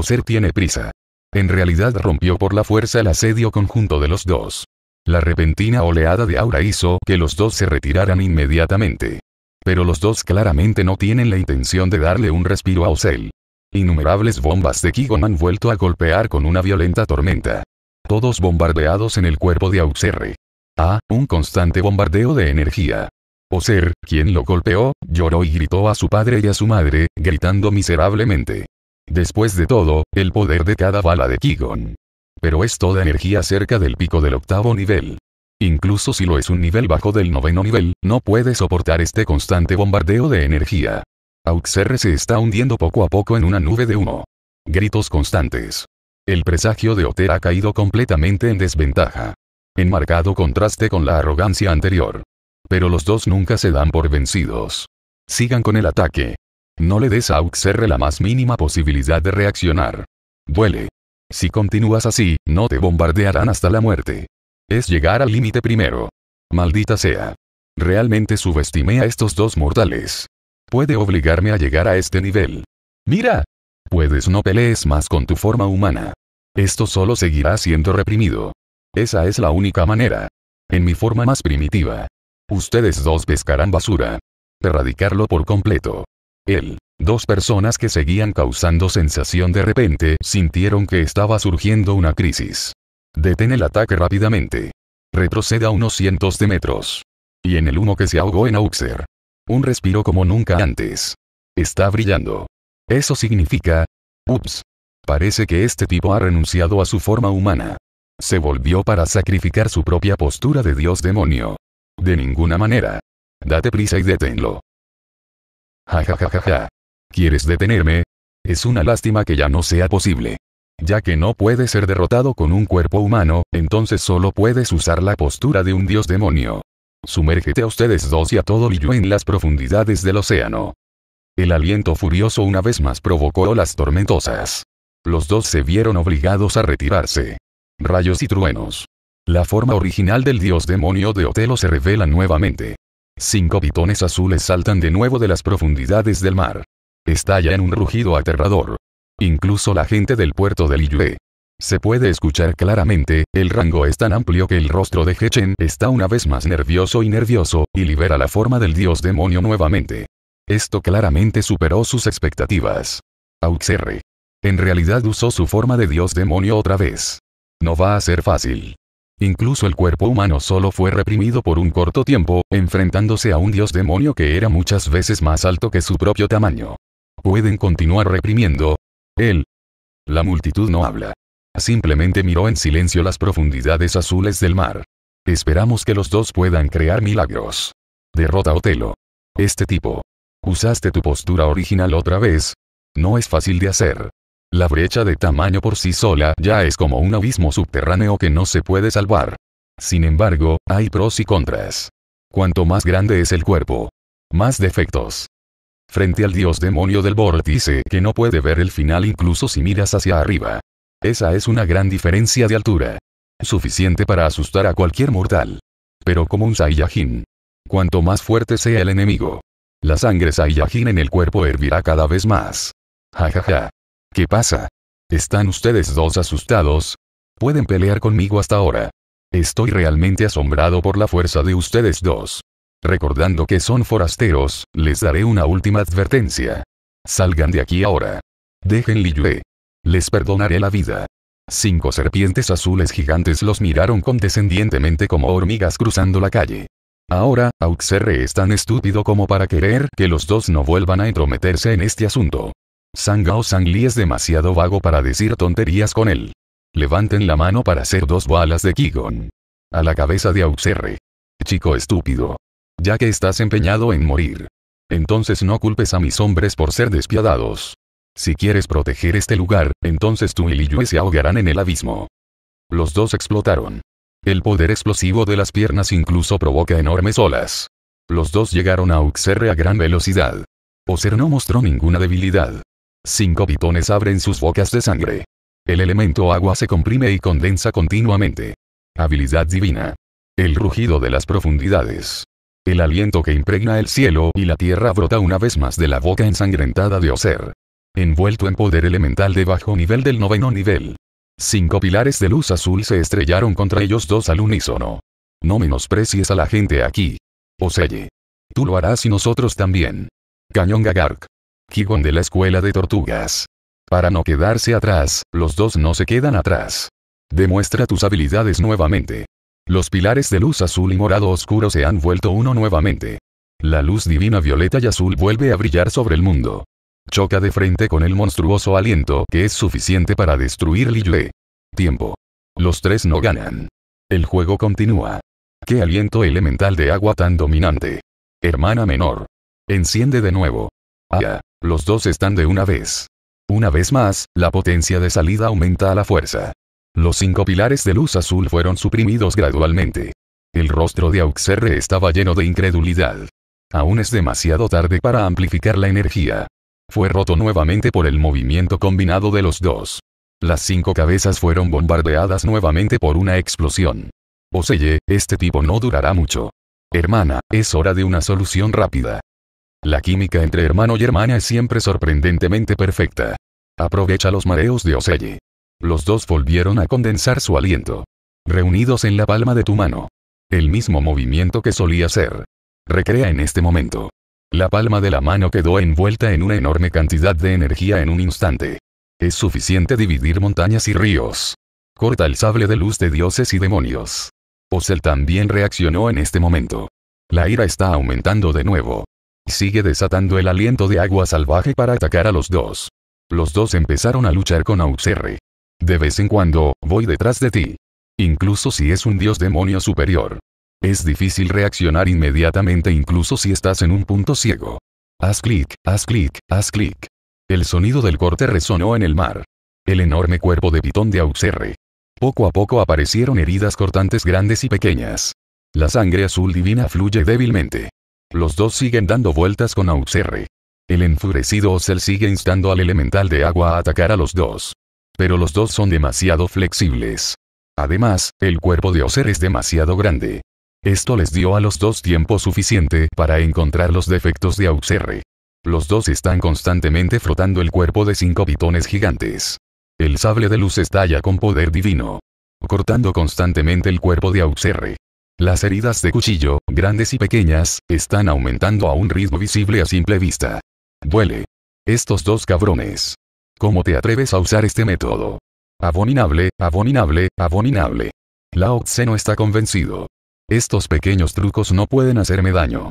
ser tiene prisa. En realidad rompió por la fuerza el asedio conjunto de los dos. La repentina oleada de aura hizo que los dos se retiraran inmediatamente pero los dos claramente no tienen la intención de darle un respiro a Ocel. Innumerables bombas de Kigon han vuelto a golpear con una violenta tormenta. Todos bombardeados en el cuerpo de Auxerre. Ah, un constante bombardeo de energía. Oser, quien lo golpeó, lloró y gritó a su padre y a su madre, gritando miserablemente. Después de todo, el poder de cada bala de Kigon. Pero es toda energía cerca del pico del octavo nivel. Incluso si lo es un nivel bajo del noveno nivel, no puede soportar este constante bombardeo de energía. Auxerre se está hundiendo poco a poco en una nube de humo. Gritos constantes. El presagio de Oter ha caído completamente en desventaja. En marcado contraste con la arrogancia anterior. Pero los dos nunca se dan por vencidos. Sigan con el ataque. No le des a Auxerre la más mínima posibilidad de reaccionar. Duele. Si continúas así, no te bombardearán hasta la muerte. Es llegar al límite primero. Maldita sea. Realmente subestimé a estos dos mortales. Puede obligarme a llegar a este nivel. Mira. Puedes no pelees más con tu forma humana. Esto solo seguirá siendo reprimido. Esa es la única manera. En mi forma más primitiva. Ustedes dos pescarán basura. Erradicarlo por completo. Él. Dos personas que seguían causando sensación de repente sintieron que estaba surgiendo una crisis. Detén el ataque rápidamente. Retroceda unos cientos de metros. Y en el humo que se ahogó en Auxer. Un respiro como nunca antes. Está brillando. Eso significa... Ups. Parece que este tipo ha renunciado a su forma humana. Se volvió para sacrificar su propia postura de dios demonio. De ninguna manera. Date prisa y deténlo. Ja ja ja ja ja. ¿Quieres detenerme? Es una lástima que ya no sea posible. Ya que no puede ser derrotado con un cuerpo humano, entonces solo puedes usar la postura de un dios demonio. Sumérgete a ustedes dos y a todo yo en las profundidades del océano. El aliento furioso una vez más provocó olas tormentosas. Los dos se vieron obligados a retirarse. Rayos y truenos. La forma original del dios demonio de Otelo se revela nuevamente. Cinco pitones azules saltan de nuevo de las profundidades del mar. Estalla en un rugido aterrador. Incluso la gente del puerto de Liyue. Se puede escuchar claramente, el rango es tan amplio que el rostro de Hechen está una vez más nervioso y nervioso, y libera la forma del dios demonio nuevamente. Esto claramente superó sus expectativas. Auxerre. En realidad usó su forma de dios demonio otra vez. No va a ser fácil. Incluso el cuerpo humano solo fue reprimido por un corto tiempo, enfrentándose a un dios demonio que era muchas veces más alto que su propio tamaño. Pueden continuar reprimiendo, él. La multitud no habla. Simplemente miró en silencio las profundidades azules del mar. Esperamos que los dos puedan crear milagros. Derrota Otelo. Este tipo. Usaste tu postura original otra vez. No es fácil de hacer. La brecha de tamaño por sí sola ya es como un abismo subterráneo que no se puede salvar. Sin embargo, hay pros y contras. Cuanto más grande es el cuerpo, más defectos, frente al dios demonio del dice que no puede ver el final incluso si miras hacia arriba. Esa es una gran diferencia de altura. Suficiente para asustar a cualquier mortal. Pero como un Saiyajin. Cuanto más fuerte sea el enemigo. La sangre Saiyajin en el cuerpo hervirá cada vez más. Jajaja. Ja, ja. ¿Qué pasa? ¿Están ustedes dos asustados? Pueden pelear conmigo hasta ahora. Estoy realmente asombrado por la fuerza de ustedes dos. Recordando que son forasteros, les daré una última advertencia. Salgan de aquí ahora. Dejen Yue. Les perdonaré la vida. Cinco serpientes azules gigantes los miraron condescendientemente como hormigas cruzando la calle. Ahora, Auxerre es tan estúpido como para querer que los dos no vuelvan a entrometerse en este asunto. Sangao Sangli es demasiado vago para decir tonterías con él. Levanten la mano para hacer dos balas de Kigon. A la cabeza de Auxerre. Chico estúpido. Ya que estás empeñado en morir. Entonces no culpes a mis hombres por ser despiadados. Si quieres proteger este lugar, entonces tú y Liyue se ahogarán en el abismo. Los dos explotaron. El poder explosivo de las piernas incluso provoca enormes olas. Los dos llegaron a Uxerre a gran velocidad. Oser no mostró ninguna debilidad. Cinco pitones abren sus bocas de sangre. El elemento agua se comprime y condensa continuamente. Habilidad divina. El rugido de las profundidades. El aliento que impregna el cielo y la tierra brota una vez más de la boca ensangrentada de Oser. Envuelto en poder elemental de bajo nivel del noveno nivel. Cinco pilares de luz azul se estrellaron contra ellos dos al unísono. No menosprecies a la gente aquí. Oseye. Tú lo harás y nosotros también. Cañón Gagark. Kigon de la Escuela de Tortugas. Para no quedarse atrás, los dos no se quedan atrás. Demuestra tus habilidades nuevamente. Los pilares de luz azul y morado oscuro se han vuelto uno nuevamente. La luz divina violeta y azul vuelve a brillar sobre el mundo. Choca de frente con el monstruoso aliento que es suficiente para destruir Liyue. Tiempo. Los tres no ganan. El juego continúa. ¡Qué aliento elemental de agua tan dominante! Hermana menor. Enciende de nuevo. Ah, los dos están de una vez. Una vez más, la potencia de salida aumenta a la fuerza. Los cinco pilares de luz azul fueron suprimidos gradualmente. El rostro de Auxerre estaba lleno de incredulidad. Aún es demasiado tarde para amplificar la energía. Fue roto nuevamente por el movimiento combinado de los dos. Las cinco cabezas fueron bombardeadas nuevamente por una explosión. Oseye, este tipo no durará mucho. Hermana, es hora de una solución rápida. La química entre hermano y hermana es siempre sorprendentemente perfecta. Aprovecha los mareos de Oseye. Los dos volvieron a condensar su aliento. Reunidos en la palma de tu mano. El mismo movimiento que solía hacer. Recrea en este momento. La palma de la mano quedó envuelta en una enorme cantidad de energía en un instante. Es suficiente dividir montañas y ríos. Corta el sable de luz de dioses y demonios. Ocel también reaccionó en este momento. La ira está aumentando de nuevo. Sigue desatando el aliento de agua salvaje para atacar a los dos. Los dos empezaron a luchar con Auxerre. De vez en cuando, voy detrás de ti. Incluso si es un dios demonio superior. Es difícil reaccionar inmediatamente incluso si estás en un punto ciego. Haz clic, haz clic, haz clic. El sonido del corte resonó en el mar. El enorme cuerpo de pitón de Auxerre. Poco a poco aparecieron heridas cortantes grandes y pequeñas. La sangre azul divina fluye débilmente. Los dos siguen dando vueltas con Auxerre. El enfurecido Ocel sigue instando al elemental de agua a atacar a los dos. Pero los dos son demasiado flexibles. Además, el cuerpo de Oser es demasiado grande. Esto les dio a los dos tiempo suficiente para encontrar los defectos de Auxerre. Los dos están constantemente frotando el cuerpo de cinco pitones gigantes. El sable de luz estalla con poder divino. Cortando constantemente el cuerpo de Auxerre. Las heridas de cuchillo, grandes y pequeñas, están aumentando a un ritmo visible a simple vista. Duele. Estos dos cabrones. ¿Cómo te atreves a usar este método? Abominable, abominable, abominable. Lao Tse no está convencido. Estos pequeños trucos no pueden hacerme daño.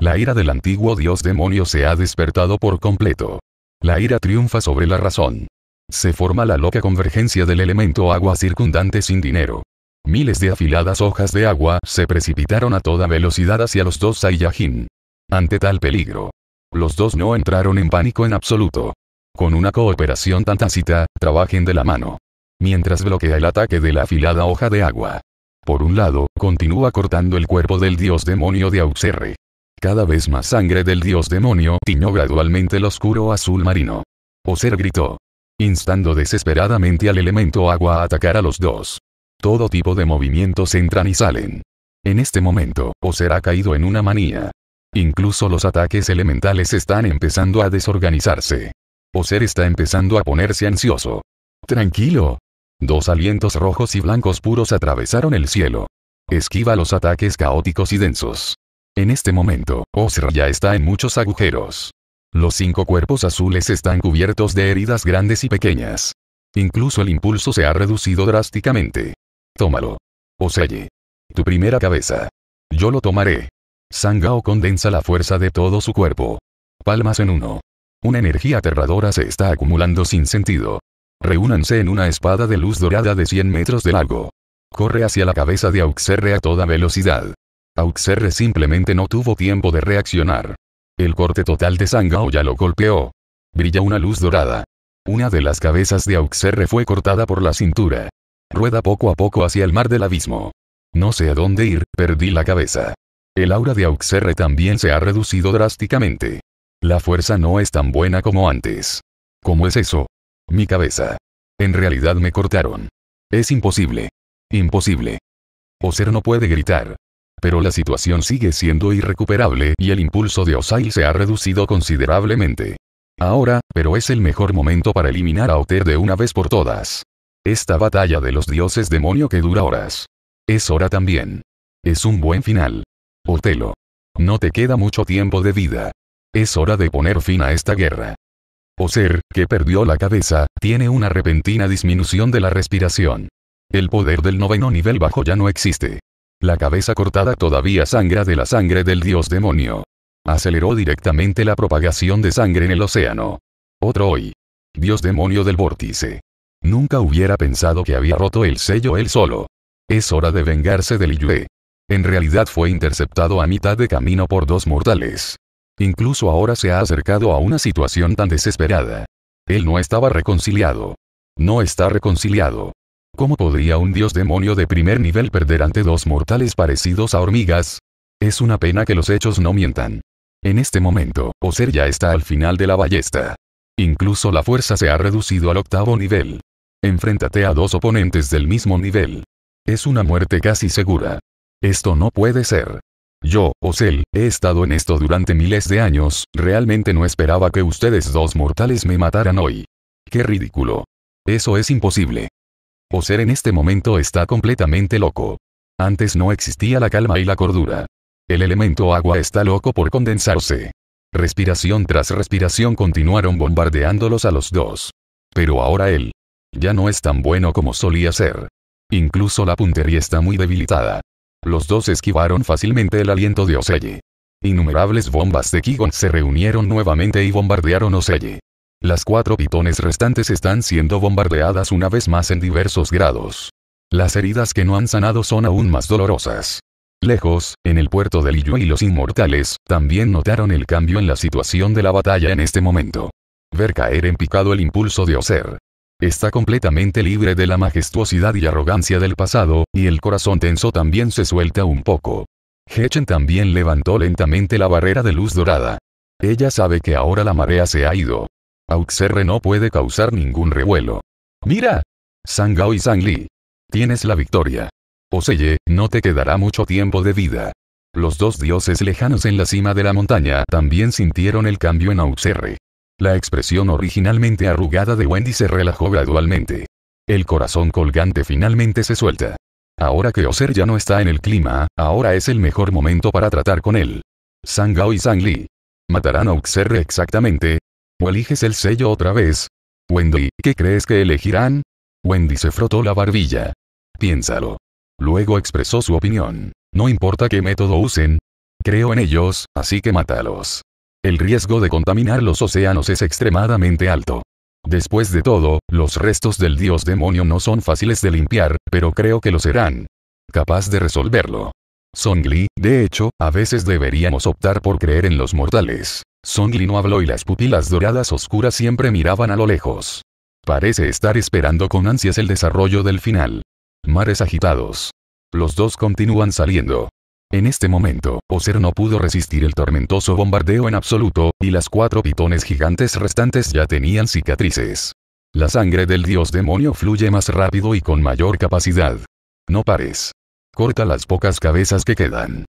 La ira del antiguo dios demonio se ha despertado por completo. La ira triunfa sobre la razón. Se forma la loca convergencia del elemento agua circundante sin dinero. Miles de afiladas hojas de agua se precipitaron a toda velocidad hacia los dos Saiyajin. Ante tal peligro, los dos no entraron en pánico en absoluto. Con una cooperación tan tácita, trabajen de la mano. Mientras bloquea el ataque de la afilada hoja de agua. Por un lado, continúa cortando el cuerpo del dios demonio de Auxerre. Cada vez más sangre del dios demonio tiñó gradualmente el oscuro azul marino. Oser gritó. Instando desesperadamente al elemento agua a atacar a los dos. Todo tipo de movimientos entran y salen. En este momento, Oser ha caído en una manía. Incluso los ataques elementales están empezando a desorganizarse. Oser está empezando a ponerse ansioso. Tranquilo. Dos alientos rojos y blancos puros atravesaron el cielo. Esquiva los ataques caóticos y densos. En este momento, Oser ya está en muchos agujeros. Los cinco cuerpos azules están cubiertos de heridas grandes y pequeñas. Incluso el impulso se ha reducido drásticamente. Tómalo. Oseye. Tu primera cabeza. Yo lo tomaré. Sangao condensa la fuerza de todo su cuerpo. Palmas en uno. Una energía aterradora se está acumulando sin sentido. Reúnanse en una espada de luz dorada de 100 metros de largo. Corre hacia la cabeza de Auxerre a toda velocidad. Auxerre simplemente no tuvo tiempo de reaccionar. El corte total de Sangao ya lo golpeó. Brilla una luz dorada. Una de las cabezas de Auxerre fue cortada por la cintura. Rueda poco a poco hacia el mar del abismo. No sé a dónde ir, perdí la cabeza. El aura de Auxerre también se ha reducido drásticamente. La fuerza no es tan buena como antes. ¿Cómo es eso? Mi cabeza. En realidad me cortaron. Es imposible. Imposible. Oser no puede gritar. Pero la situación sigue siendo irrecuperable y el impulso de Osail se ha reducido considerablemente. Ahora, pero es el mejor momento para eliminar a Oter de una vez por todas. Esta batalla de los dioses demonio que dura horas. Es hora también. Es un buen final. Otelo. No te queda mucho tiempo de vida. Es hora de poner fin a esta guerra. ser, que perdió la cabeza, tiene una repentina disminución de la respiración. El poder del noveno nivel bajo ya no existe. La cabeza cortada todavía sangra de la sangre del dios demonio. Aceleró directamente la propagación de sangre en el océano. Otro hoy. Dios demonio del vórtice. Nunca hubiera pensado que había roto el sello él solo. Es hora de vengarse del Yue. En realidad fue interceptado a mitad de camino por dos mortales. Incluso ahora se ha acercado a una situación tan desesperada. Él no estaba reconciliado. No está reconciliado. ¿Cómo podría un dios demonio de primer nivel perder ante dos mortales parecidos a hormigas? Es una pena que los hechos no mientan. En este momento, Oser ya está al final de la ballesta. Incluso la fuerza se ha reducido al octavo nivel. Enfréntate a dos oponentes del mismo nivel. Es una muerte casi segura. Esto no puede ser. Yo, Osel, he estado en esto durante miles de años, realmente no esperaba que ustedes dos mortales me mataran hoy. ¡Qué ridículo! Eso es imposible. Osel en este momento está completamente loco. Antes no existía la calma y la cordura. El elemento agua está loco por condensarse. Respiración tras respiración continuaron bombardeándolos a los dos. Pero ahora él. Ya no es tan bueno como solía ser. Incluso la puntería está muy debilitada. Los dos esquivaron fácilmente el aliento de Oselle. Innumerables bombas de Kigon se reunieron nuevamente y bombardearon Oselle. Las cuatro pitones restantes están siendo bombardeadas una vez más en diversos grados. Las heridas que no han sanado son aún más dolorosas. Lejos, en el puerto de Liyue y los inmortales, también notaron el cambio en la situación de la batalla en este momento. Ver caer en picado el impulso de Oser, Está completamente libre de la majestuosidad y arrogancia del pasado, y el corazón tenso también se suelta un poco. Hechen también levantó lentamente la barrera de luz dorada. Ella sabe que ahora la marea se ha ido. Auxerre no puede causar ningún revuelo. ¡Mira! Sangao y Sangli. Tienes la victoria. Oseye, no te quedará mucho tiempo de vida. Los dos dioses lejanos en la cima de la montaña también sintieron el cambio en Auxerre. La expresión originalmente arrugada de Wendy se relajó gradualmente. El corazón colgante finalmente se suelta. Ahora que Oser ya no está en el clima, ahora es el mejor momento para tratar con él. Sangao Gao y Sang ¿Matarán a Oxer exactamente? ¿O eliges el sello otra vez? Wendy, ¿qué crees que elegirán? Wendy se frotó la barbilla. Piénsalo. Luego expresó su opinión. No importa qué método usen. Creo en ellos, así que mátalos. El riesgo de contaminar los océanos es extremadamente alto. Después de todo, los restos del dios demonio no son fáciles de limpiar, pero creo que lo serán. Capaz de resolverlo. Songli, de hecho, a veces deberíamos optar por creer en los mortales. Songli no habló y las pupilas doradas oscuras siempre miraban a lo lejos. Parece estar esperando con ansias el desarrollo del final. Mares agitados. Los dos continúan saliendo. En este momento, Oser no pudo resistir el tormentoso bombardeo en absoluto, y las cuatro pitones gigantes restantes ya tenían cicatrices. La sangre del dios demonio fluye más rápido y con mayor capacidad. No pares. Corta las pocas cabezas que quedan.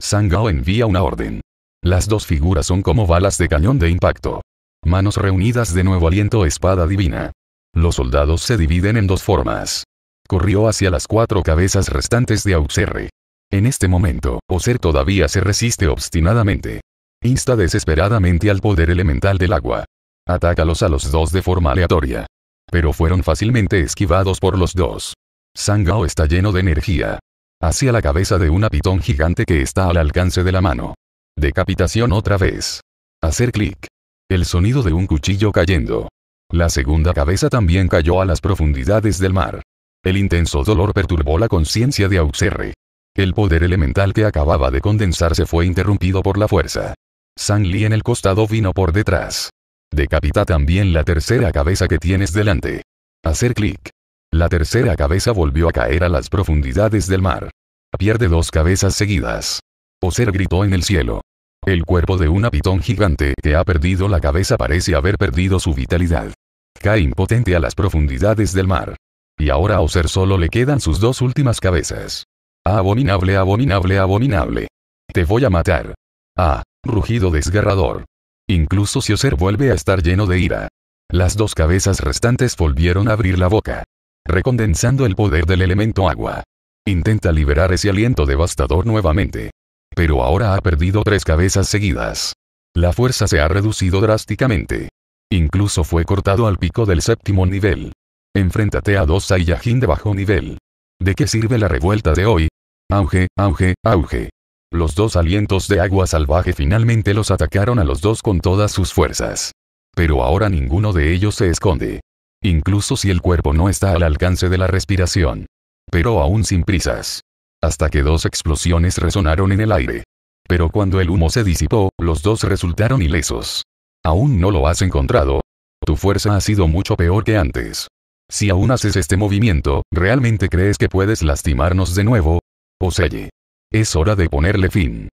Sangao envía una orden. Las dos figuras son como balas de cañón de impacto. Manos reunidas de nuevo aliento espada divina. Los soldados se dividen en dos formas. Corrió hacia las cuatro cabezas restantes de Auxerre. En este momento, Oser todavía se resiste obstinadamente. Insta desesperadamente al poder elemental del agua. Atácalos a los dos de forma aleatoria. Pero fueron fácilmente esquivados por los dos. Sangao está lleno de energía. Hacia la cabeza de una pitón gigante que está al alcance de la mano. Decapitación otra vez. Hacer clic. El sonido de un cuchillo cayendo. La segunda cabeza también cayó a las profundidades del mar. El intenso dolor perturbó la conciencia de Auxerre. El poder elemental que acababa de condensarse fue interrumpido por la fuerza. San Lee en el costado vino por detrás. Decapita también la tercera cabeza que tienes delante. Hacer clic. La tercera cabeza volvió a caer a las profundidades del mar. Pierde dos cabezas seguidas. Oser gritó en el cielo. El cuerpo de una pitón gigante que ha perdido la cabeza parece haber perdido su vitalidad. Cae impotente a las profundidades del mar. Y ahora a Oser solo le quedan sus dos últimas cabezas. Abominable, abominable, abominable. Te voy a matar. Ah, rugido desgarrador. Incluso si Oser vuelve a estar lleno de ira. Las dos cabezas restantes volvieron a abrir la boca. Recondensando el poder del elemento agua. Intenta liberar ese aliento devastador nuevamente. Pero ahora ha perdido tres cabezas seguidas. La fuerza se ha reducido drásticamente. Incluso fue cortado al pico del séptimo nivel. Enfréntate a dos Saiyajin de bajo nivel. ¿De qué sirve la revuelta de hoy? Auge, auge, auge. Los dos alientos de agua salvaje finalmente los atacaron a los dos con todas sus fuerzas. Pero ahora ninguno de ellos se esconde. Incluso si el cuerpo no está al alcance de la respiración. Pero aún sin prisas. Hasta que dos explosiones resonaron en el aire. Pero cuando el humo se disipó, los dos resultaron ilesos. Aún no lo has encontrado. Tu fuerza ha sido mucho peor que antes. Si aún haces este movimiento, ¿realmente crees que puedes lastimarnos de nuevo? Oseye. Es hora de ponerle fin.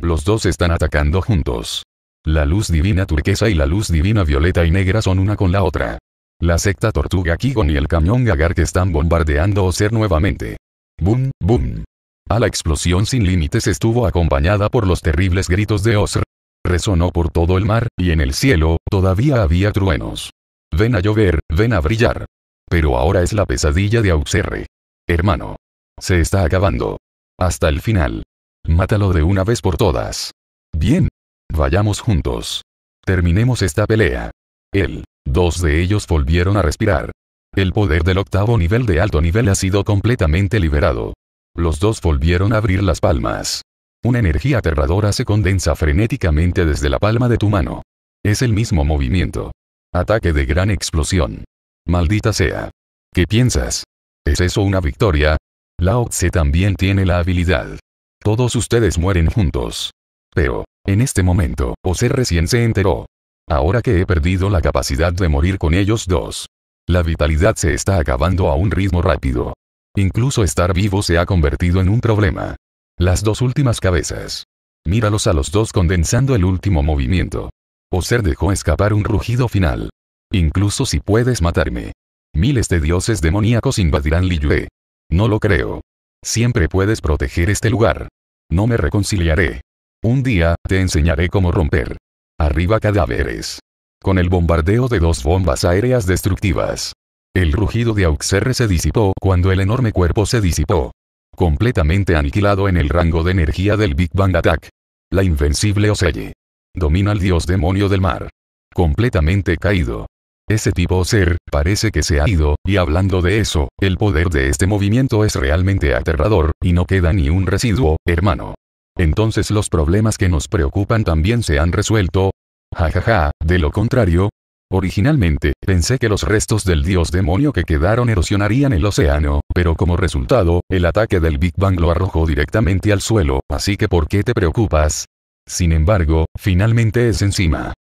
Los dos están atacando juntos. La luz divina turquesa y la luz divina violeta y negra son una con la otra. La secta Tortuga Kigon y el camión Gagar que están bombardeando Oser nuevamente. Boom, boom. A la explosión sin límites estuvo acompañada por los terribles gritos de Osr. Resonó por todo el mar, y en el cielo, todavía había truenos. Ven a llover, ven a brillar. Pero ahora es la pesadilla de Auxerre. Hermano. Se está acabando. Hasta el final. Mátalo de una vez por todas. Bien. Vayamos juntos. Terminemos esta pelea. Él. Dos de ellos volvieron a respirar. El poder del octavo nivel de alto nivel ha sido completamente liberado. Los dos volvieron a abrir las palmas. Una energía aterradora se condensa frenéticamente desde la palma de tu mano. Es el mismo movimiento. Ataque de gran explosión. Maldita sea. ¿Qué piensas? ¿Es eso una victoria? Lao Tse también tiene la habilidad. Todos ustedes mueren juntos. Pero, en este momento, Ose recién se enteró. Ahora que he perdido la capacidad de morir con ellos dos. La vitalidad se está acabando a un ritmo rápido. Incluso estar vivo se ha convertido en un problema. Las dos últimas cabezas. Míralos a los dos condensando el último movimiento. Oser dejó escapar un rugido final. Incluso si puedes matarme. Miles de dioses demoníacos invadirán Liyue. No lo creo. Siempre puedes proteger este lugar. No me reconciliaré. Un día, te enseñaré cómo romper. Arriba cadáveres. Con el bombardeo de dos bombas aéreas destructivas. El rugido de Auxerre se disipó cuando el enorme cuerpo se disipó. Completamente aniquilado en el rango de energía del Big Bang Attack. La invencible Oseye. Domina al dios demonio del mar. Completamente caído. Ese tipo ser, parece que se ha ido, y hablando de eso, el poder de este movimiento es realmente aterrador, y no queda ni un residuo, hermano. Entonces los problemas que nos preocupan también se han resuelto. Jajaja, de lo contrario, Originalmente, pensé que los restos del dios demonio que quedaron erosionarían el océano, pero como resultado, el ataque del Big Bang lo arrojó directamente al suelo, así que ¿por qué te preocupas? Sin embargo, finalmente es encima.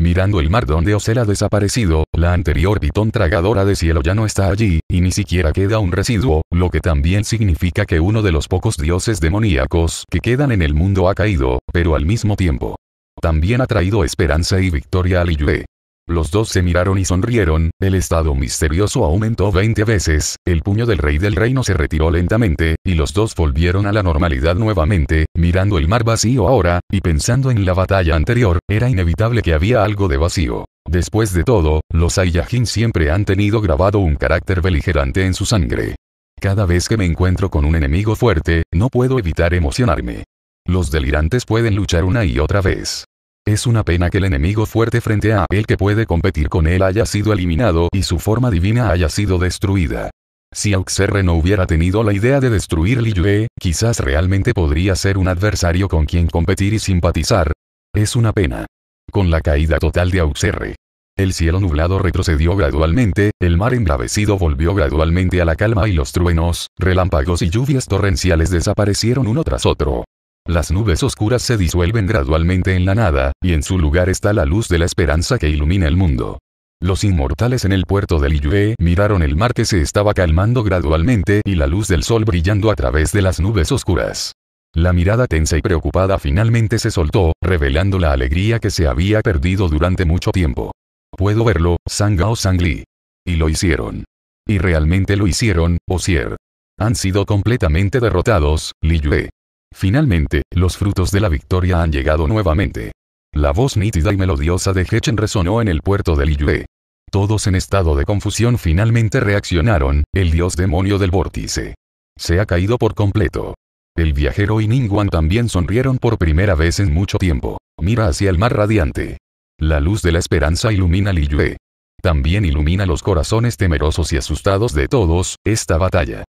Mirando el mar donde Ocel ha desaparecido, la anterior pitón tragadora de cielo ya no está allí, y ni siquiera queda un residuo, lo que también significa que uno de los pocos dioses demoníacos que quedan en el mundo ha caído, pero al mismo tiempo. También ha traído esperanza y victoria a Liyue. Los dos se miraron y sonrieron, el estado misterioso aumentó 20 veces, el puño del rey del reino se retiró lentamente, y los dos volvieron a la normalidad nuevamente, mirando el mar vacío ahora, y pensando en la batalla anterior, era inevitable que había algo de vacío. Después de todo, los Ayajin siempre han tenido grabado un carácter beligerante en su sangre. Cada vez que me encuentro con un enemigo fuerte, no puedo evitar emocionarme. Los delirantes pueden luchar una y otra vez. Es una pena que el enemigo fuerte frente a él que puede competir con él haya sido eliminado y su forma divina haya sido destruida. Si Auxerre no hubiera tenido la idea de destruir Li quizás realmente podría ser un adversario con quien competir y simpatizar. Es una pena. Con la caída total de Auxerre. El cielo nublado retrocedió gradualmente, el mar embravecido volvió gradualmente a la calma y los truenos, relámpagos y lluvias torrenciales desaparecieron uno tras otro. Las nubes oscuras se disuelven gradualmente en la nada, y en su lugar está la luz de la esperanza que ilumina el mundo. Los inmortales en el puerto de Liyue miraron el mar que se estaba calmando gradualmente y la luz del sol brillando a través de las nubes oscuras. La mirada tensa y preocupada finalmente se soltó, revelando la alegría que se había perdido durante mucho tiempo. Puedo verlo, o Sangli. Y lo hicieron. Y realmente lo hicieron, Osier. Han sido completamente derrotados, Liyue. Finalmente, los frutos de la victoria han llegado nuevamente. La voz nítida y melodiosa de Hechen resonó en el puerto de Liyue. Todos en estado de confusión finalmente reaccionaron, el dios demonio del vórtice. Se ha caído por completo. El viajero y Ningguan también sonrieron por primera vez en mucho tiempo. Mira hacia el mar radiante. La luz de la esperanza ilumina Liyue. También ilumina los corazones temerosos y asustados de todos, esta batalla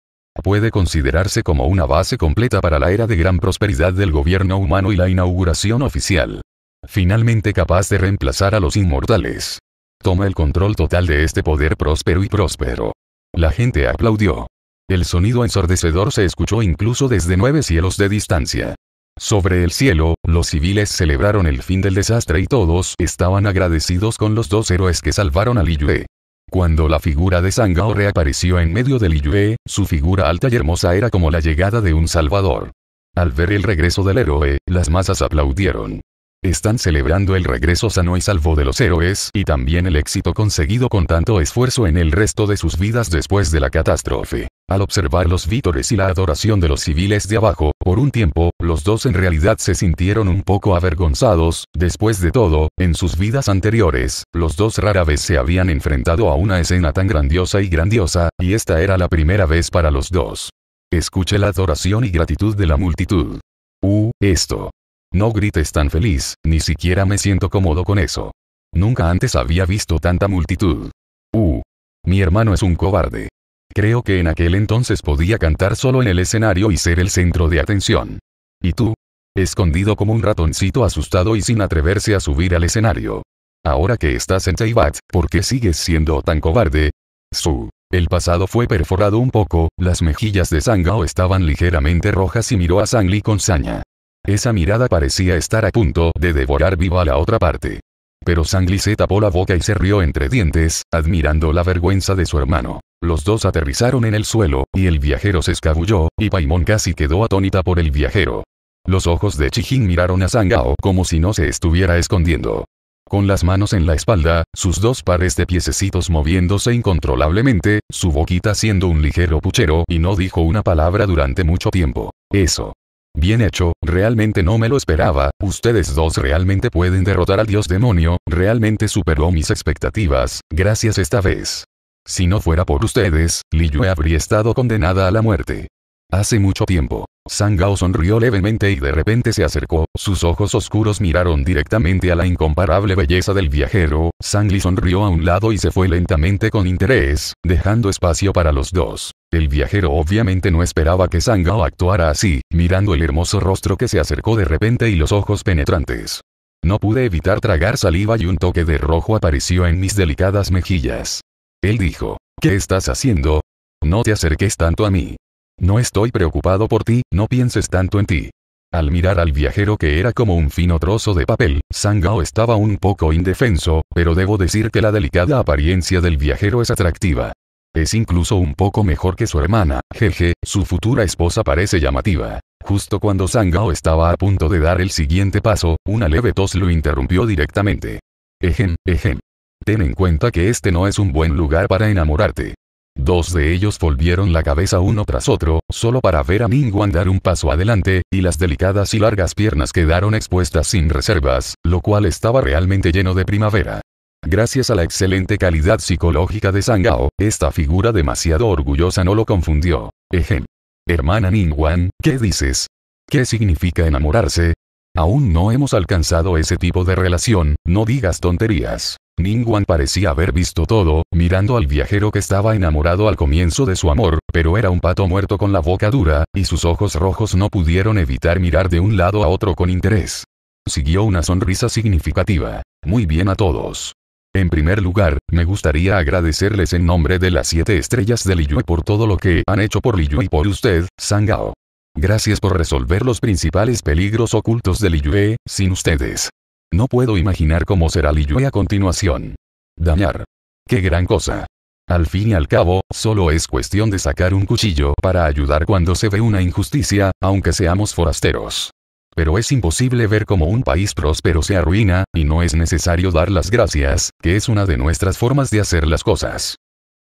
puede considerarse como una base completa para la era de gran prosperidad del gobierno humano y la inauguración oficial. Finalmente capaz de reemplazar a los inmortales. Toma el control total de este poder próspero y próspero. La gente aplaudió. El sonido ensordecedor se escuchó incluso desde nueve cielos de distancia. Sobre el cielo, los civiles celebraron el fin del desastre y todos estaban agradecidos con los dos héroes que salvaron a Liyue. Cuando la figura de Sangao reapareció en medio del Iyue, su figura alta y hermosa era como la llegada de un salvador. Al ver el regreso del héroe, las masas aplaudieron. Están celebrando el regreso sano y salvo de los héroes y también el éxito conseguido con tanto esfuerzo en el resto de sus vidas después de la catástrofe. Al observar los vítores y la adoración de los civiles de abajo, por un tiempo, los dos en realidad se sintieron un poco avergonzados, después de todo, en sus vidas anteriores, los dos rara vez se habían enfrentado a una escena tan grandiosa y grandiosa, y esta era la primera vez para los dos. Escuche la adoración y gratitud de la multitud. Uh, esto. No grites tan feliz, ni siquiera me siento cómodo con eso. Nunca antes había visto tanta multitud. Uh. Mi hermano es un cobarde. Creo que en aquel entonces podía cantar solo en el escenario y ser el centro de atención. ¿Y tú? Escondido como un ratoncito asustado y sin atreverse a subir al escenario. Ahora que estás en Teibat, ¿por qué sigues siendo tan cobarde? Su. El pasado fue perforado un poco, las mejillas de Sangao estaban ligeramente rojas y miró a Sangli con saña. Esa mirada parecía estar a punto de devorar viva a la otra parte. Pero Sangli se tapó la boca y se rió entre dientes, admirando la vergüenza de su hermano. Los dos aterrizaron en el suelo, y el viajero se escabulló, y Paimon casi quedó atónita por el viajero. Los ojos de Chijin miraron a Sangao como si no se estuviera escondiendo. Con las manos en la espalda, sus dos pares de piececitos moviéndose incontrolablemente, su boquita siendo un ligero puchero y no dijo una palabra durante mucho tiempo. Eso. Bien hecho, realmente no me lo esperaba, ustedes dos realmente pueden derrotar al dios demonio, realmente superó mis expectativas, gracias esta vez. Si no fuera por ustedes, Li habría estado condenada a la muerte. Hace mucho tiempo. Sangao sonrió levemente y de repente se acercó, sus ojos oscuros miraron directamente a la incomparable belleza del viajero, Sangli sonrió a un lado y se fue lentamente con interés, dejando espacio para los dos. El viajero obviamente no esperaba que Sangao actuara así, mirando el hermoso rostro que se acercó de repente y los ojos penetrantes. No pude evitar tragar saliva y un toque de rojo apareció en mis delicadas mejillas. Él dijo, ¿qué estás haciendo? No te acerques tanto a mí. No estoy preocupado por ti, no pienses tanto en ti. Al mirar al viajero que era como un fino trozo de papel, Sangao estaba un poco indefenso, pero debo decir que la delicada apariencia del viajero es atractiva. Es incluso un poco mejor que su hermana, jeje, su futura esposa parece llamativa. Justo cuando Sangao estaba a punto de dar el siguiente paso, una leve tos lo interrumpió directamente. Ejem, ejen. Ten en cuenta que este no es un buen lugar para enamorarte. Dos de ellos volvieron la cabeza uno tras otro, solo para ver a Wan dar un paso adelante, y las delicadas y largas piernas quedaron expuestas sin reservas, lo cual estaba realmente lleno de primavera. Gracias a la excelente calidad psicológica de Sangao, esta figura demasiado orgullosa no lo confundió. Ejem. Hermana Ningwan, ¿qué dices? ¿Qué significa enamorarse? Aún no hemos alcanzado ese tipo de relación, no digas tonterías. Ningwan parecía haber visto todo, mirando al viajero que estaba enamorado al comienzo de su amor, pero era un pato muerto con la boca dura, y sus ojos rojos no pudieron evitar mirar de un lado a otro con interés. Siguió una sonrisa significativa. Muy bien a todos. En primer lugar, me gustaría agradecerles en nombre de las siete estrellas de Liyue por todo lo que han hecho por Liyue y por usted, Sangao. Gracias por resolver los principales peligros ocultos de Liyue, sin ustedes. No puedo imaginar cómo será Liyue a continuación. Dañar. ¡Qué gran cosa! Al fin y al cabo, solo es cuestión de sacar un cuchillo para ayudar cuando se ve una injusticia, aunque seamos forasteros. Pero es imposible ver cómo un país próspero se arruina, y no es necesario dar las gracias, que es una de nuestras formas de hacer las cosas.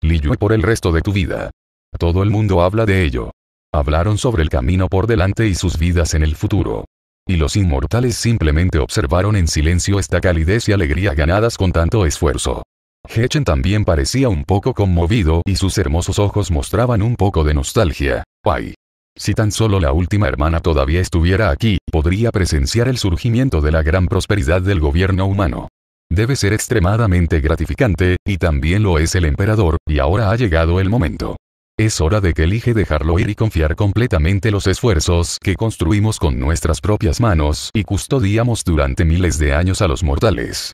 Liyue por el resto de tu vida. Todo el mundo habla de ello. Hablaron sobre el camino por delante y sus vidas en el futuro y los inmortales simplemente observaron en silencio esta calidez y alegría ganadas con tanto esfuerzo. Hechen también parecía un poco conmovido y sus hermosos ojos mostraban un poco de nostalgia. ¡Ay! Si tan solo la última hermana todavía estuviera aquí, podría presenciar el surgimiento de la gran prosperidad del gobierno humano. Debe ser extremadamente gratificante, y también lo es el emperador, y ahora ha llegado el momento. Es hora de que elige dejarlo ir y confiar completamente los esfuerzos que construimos con nuestras propias manos y custodiamos durante miles de años a los mortales.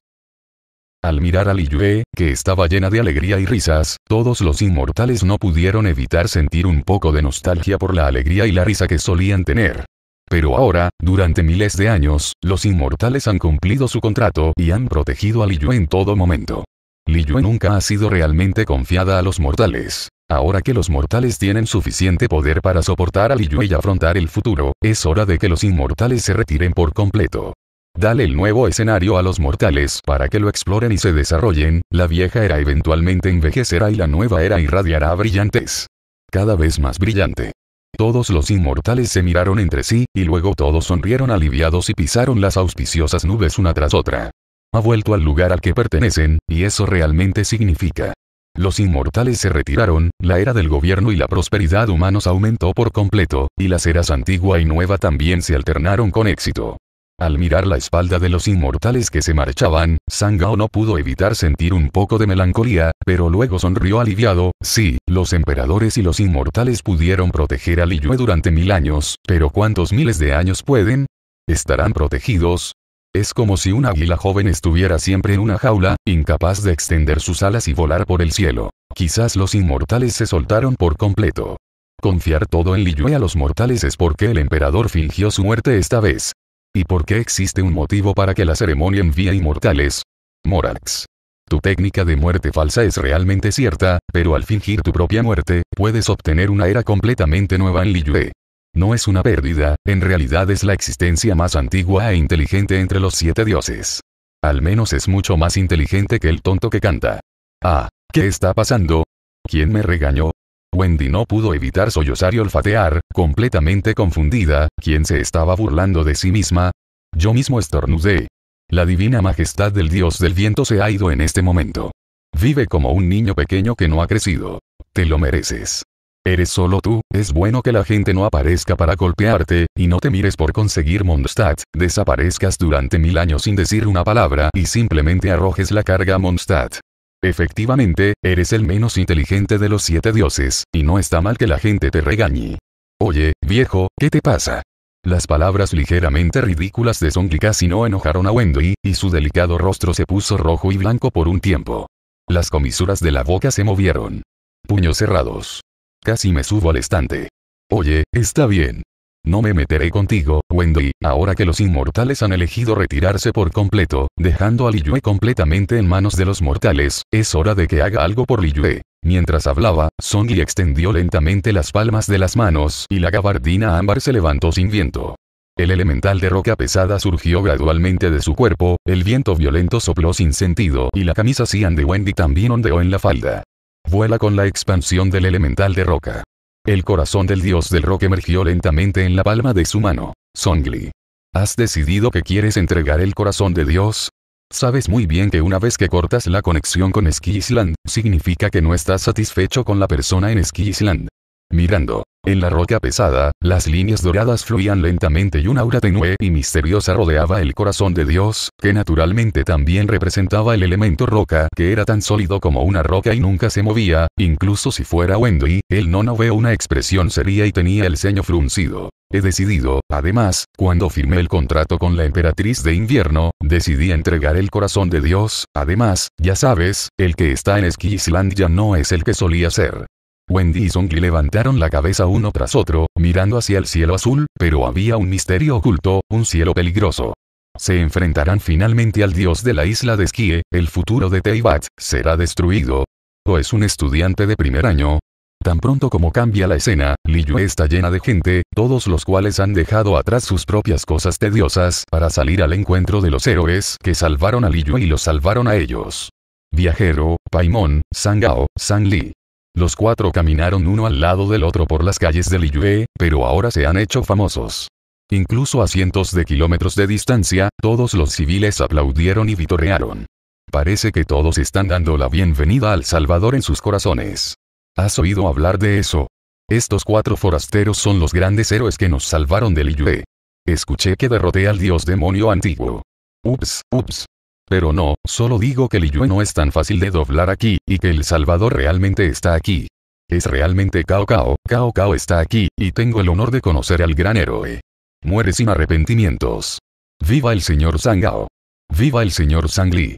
Al mirar a Liyue, que estaba llena de alegría y risas, todos los inmortales no pudieron evitar sentir un poco de nostalgia por la alegría y la risa que solían tener. Pero ahora, durante miles de años, los inmortales han cumplido su contrato y han protegido a Liyue en todo momento. Liyue nunca ha sido realmente confiada a los mortales. Ahora que los mortales tienen suficiente poder para soportar a Liyue y afrontar el futuro, es hora de que los inmortales se retiren por completo. Dale el nuevo escenario a los mortales para que lo exploren y se desarrollen, la vieja era eventualmente envejecerá y la nueva era irradiará brillantes. Cada vez más brillante. Todos los inmortales se miraron entre sí, y luego todos sonrieron aliviados y pisaron las auspiciosas nubes una tras otra. Ha vuelto al lugar al que pertenecen, y eso realmente significa los inmortales se retiraron, la era del gobierno y la prosperidad humanos aumentó por completo, y las eras antigua y nueva también se alternaron con éxito. Al mirar la espalda de los inmortales que se marchaban, Sangao no pudo evitar sentir un poco de melancolía, pero luego sonrió aliviado, sí, los emperadores y los inmortales pudieron proteger a Liyue durante mil años, pero ¿cuántos miles de años pueden? Estarán protegidos, es como si un águila joven estuviera siempre en una jaula, incapaz de extender sus alas y volar por el cielo. Quizás los inmortales se soltaron por completo. Confiar todo en Liyue a los mortales es porque el emperador fingió su muerte esta vez. ¿Y por qué existe un motivo para que la ceremonia envíe inmortales? Morax. Tu técnica de muerte falsa es realmente cierta, pero al fingir tu propia muerte, puedes obtener una era completamente nueva en Liyue. No es una pérdida, en realidad es la existencia más antigua e inteligente entre los siete dioses. Al menos es mucho más inteligente que el tonto que canta. Ah, ¿qué está pasando? ¿Quién me regañó? Wendy no pudo evitar sollozar y olfatear, completamente confundida, ¿quién se estaba burlando de sí misma? Yo mismo estornudé. La divina majestad del dios del viento se ha ido en este momento. Vive como un niño pequeño que no ha crecido. Te lo mereces. Eres solo tú, es bueno que la gente no aparezca para golpearte, y no te mires por conseguir Mondstadt, desaparezcas durante mil años sin decir una palabra y simplemente arrojes la carga a Mondstadt. Efectivamente, eres el menos inteligente de los siete dioses, y no está mal que la gente te regañe. Oye, viejo, ¿qué te pasa? Las palabras ligeramente ridículas de Songli casi no enojaron a Wendy, y su delicado rostro se puso rojo y blanco por un tiempo. Las comisuras de la boca se movieron. Puños cerrados. Casi me subo al estante. Oye, está bien. No me meteré contigo, Wendy, ahora que los inmortales han elegido retirarse por completo, dejando a Liyue completamente en manos de los mortales, es hora de que haga algo por Liyue. Mientras hablaba, Song extendió lentamente las palmas de las manos y la gabardina ámbar se levantó sin viento. El elemental de roca pesada surgió gradualmente de su cuerpo, el viento violento sopló sin sentido y la camisa cian de Wendy también ondeó en la falda. Vuela con la expansión del elemental de roca. El corazón del dios del rock emergió lentamente en la palma de su mano. Songli. ¿Has decidido que quieres entregar el corazón de Dios? Sabes muy bien que una vez que cortas la conexión con Ski Island, significa que no estás satisfecho con la persona en Ski Island. Mirando. En la roca pesada, las líneas doradas fluían lentamente y un aura tenue y misteriosa rodeaba el corazón de Dios, que naturalmente también representaba el elemento roca, que era tan sólido como una roca y nunca se movía, incluso si fuera Wendy, el no veo una expresión seria y tenía el ceño fruncido. He decidido, además, cuando firmé el contrato con la emperatriz de invierno, decidí entregar el corazón de Dios, además, ya sabes, el que está en Skysland ya no es el que solía ser. Wendy y Zongli levantaron la cabeza uno tras otro, mirando hacia el cielo azul, pero había un misterio oculto, un cielo peligroso. Se enfrentarán finalmente al dios de la isla de Skye, el futuro de Teibat, será destruido. ¿O es un estudiante de primer año? Tan pronto como cambia la escena, Liyue está llena de gente, todos los cuales han dejado atrás sus propias cosas tediosas para salir al encuentro de los héroes que salvaron a Liyue y los salvaron a ellos. Viajero, Paimon, Sangao, Li. Los cuatro caminaron uno al lado del otro por las calles de Liyue, pero ahora se han hecho famosos. Incluso a cientos de kilómetros de distancia, todos los civiles aplaudieron y vitorearon. Parece que todos están dando la bienvenida al Salvador en sus corazones. ¿Has oído hablar de eso? Estos cuatro forasteros son los grandes héroes que nos salvaron de Liyue. Escuché que derroté al dios demonio antiguo. Ups, ups, pero no, solo digo que Liyue no es tan fácil de doblar aquí, y que el Salvador realmente está aquí. Es realmente Kao Cao, Kao Kao está aquí, y tengo el honor de conocer al gran héroe. Muere sin arrepentimientos. Viva el señor Sangao. Viva el señor Sangli.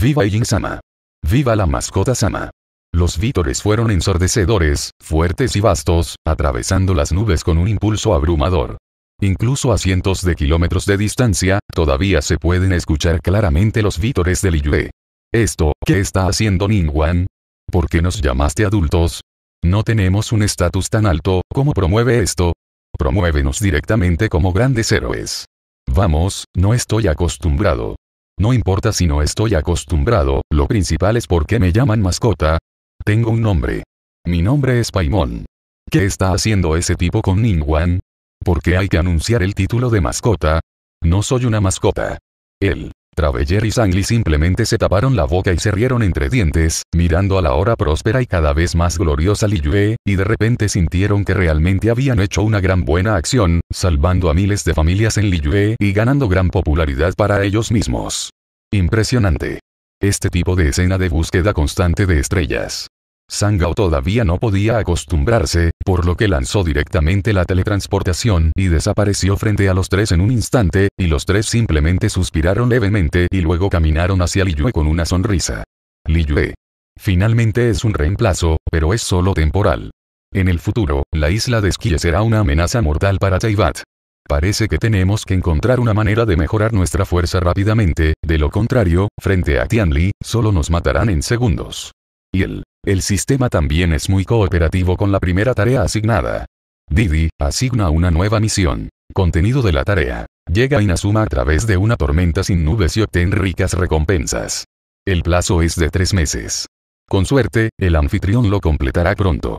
Viva Jin Sama. Viva la mascota Sama. Los vítores fueron ensordecedores, fuertes y vastos, atravesando las nubes con un impulso abrumador. Incluso a cientos de kilómetros de distancia, todavía se pueden escuchar claramente los vítores del Iyue. Esto, ¿qué está haciendo Wan? ¿Por qué nos llamaste adultos? No tenemos un estatus tan alto, ¿cómo promueve esto? Promuévenos directamente como grandes héroes. Vamos, no estoy acostumbrado. No importa si no estoy acostumbrado, lo principal es por qué me llaman mascota. Tengo un nombre. Mi nombre es Paimon. ¿Qué está haciendo ese tipo con Wan? Porque hay que anunciar el título de mascota. No soy una mascota. Él. Traveller y Sangli simplemente se taparon la boca y se rieron entre dientes, mirando a la hora próspera y cada vez más gloriosa Liyue, y de repente sintieron que realmente habían hecho una gran buena acción, salvando a miles de familias en Liyue y ganando gran popularidad para ellos mismos. Impresionante. Este tipo de escena de búsqueda constante de estrellas. Sangao todavía no podía acostumbrarse, por lo que lanzó directamente la teletransportación y desapareció frente a los tres en un instante, y los tres simplemente suspiraron levemente y luego caminaron hacia Li Yue con una sonrisa. Li Yue, Finalmente es un reemplazo, pero es solo temporal. En el futuro, la isla de esquí será una amenaza mortal para Taibat. Parece que tenemos que encontrar una manera de mejorar nuestra fuerza rápidamente, de lo contrario, frente a Tianli, solo nos matarán en segundos. Y el, sistema también es muy cooperativo con la primera tarea asignada. Didi, asigna una nueva misión. Contenido de la tarea. Llega a Inazuma a través de una tormenta sin nubes y obtén ricas recompensas. El plazo es de tres meses. Con suerte, el anfitrión lo completará pronto.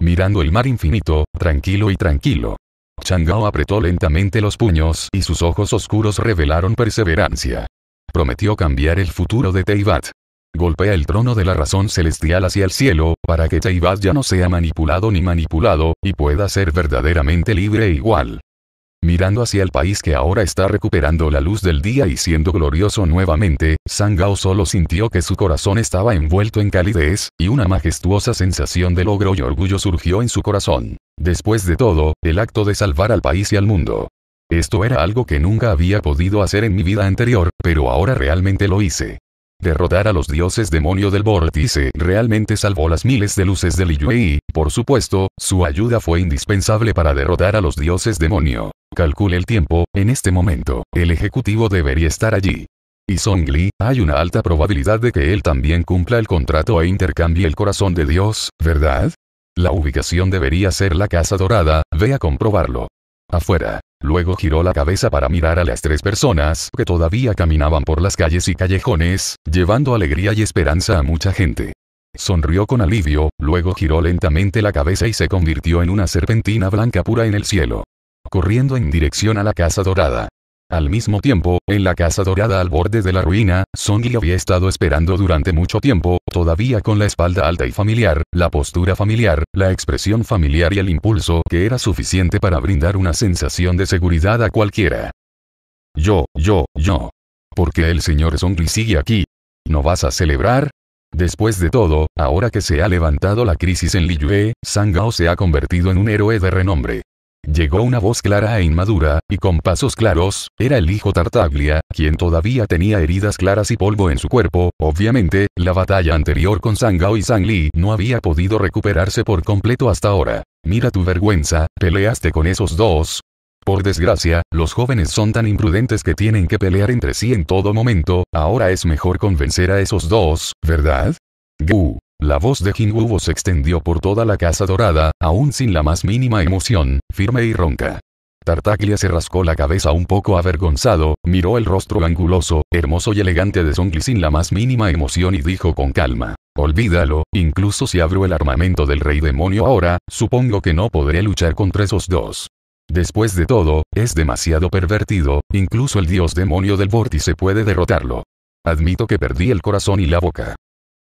Mirando el mar infinito, tranquilo y tranquilo. Changao apretó lentamente los puños y sus ojos oscuros revelaron perseverancia. Prometió cambiar el futuro de Teivat golpea el trono de la razón celestial hacia el cielo, para que Teibat ya no sea manipulado ni manipulado, y pueda ser verdaderamente libre e igual. Mirando hacia el país que ahora está recuperando la luz del día y siendo glorioso nuevamente, Sangao solo sintió que su corazón estaba envuelto en calidez, y una majestuosa sensación de logro y orgullo surgió en su corazón. Después de todo, el acto de salvar al país y al mundo. Esto era algo que nunca había podido hacer en mi vida anterior, pero ahora realmente lo hice. Derrotar a los dioses demonio del vórtice realmente salvó las miles de luces de Li y, por supuesto, su ayuda fue indispensable para derrotar a los dioses demonio. Calcule el tiempo, en este momento, el ejecutivo debería estar allí. Y Song Li, hay una alta probabilidad de que él también cumpla el contrato e intercambie el corazón de Dios, ¿verdad? La ubicación debería ser la Casa Dorada, ve a comprobarlo. Afuera. Luego giró la cabeza para mirar a las tres personas que todavía caminaban por las calles y callejones, llevando alegría y esperanza a mucha gente. Sonrió con alivio, luego giró lentamente la cabeza y se convirtió en una serpentina blanca pura en el cielo. Corriendo en dirección a la casa dorada. Al mismo tiempo, en la casa dorada al borde de la ruina, Song lo había estado esperando durante mucho tiempo, todavía con la espalda alta y familiar, la postura familiar, la expresión familiar y el impulso que era suficiente para brindar una sensación de seguridad a cualquiera. Yo, yo, yo. ¿Por qué el señor Sonny sigue aquí? ¿No vas a celebrar? Después de todo, ahora que se ha levantado la crisis en Liyue, Sangao se ha convertido en un héroe de renombre. Llegó una voz clara e inmadura, y con pasos claros, era el hijo Tartaglia, quien todavía tenía heridas claras y polvo en su cuerpo, obviamente, la batalla anterior con Sangao y Sangli no había podido recuperarse por completo hasta ahora. Mira tu vergüenza, peleaste con esos dos, por desgracia, los jóvenes son tan imprudentes que tienen que pelear entre sí en todo momento, ahora es mejor convencer a esos dos, ¿verdad? Gu. La voz de Jingubo se extendió por toda la casa dorada, aún sin la más mínima emoción, firme y ronca. Tartaglia se rascó la cabeza un poco avergonzado, miró el rostro anguloso, hermoso y elegante de Zongli sin la más mínima emoción y dijo con calma. Olvídalo, incluso si abro el armamento del rey demonio ahora, supongo que no podré luchar contra esos dos. Después de todo, es demasiado pervertido, incluso el dios demonio del vórtice puede derrotarlo. Admito que perdí el corazón y la boca.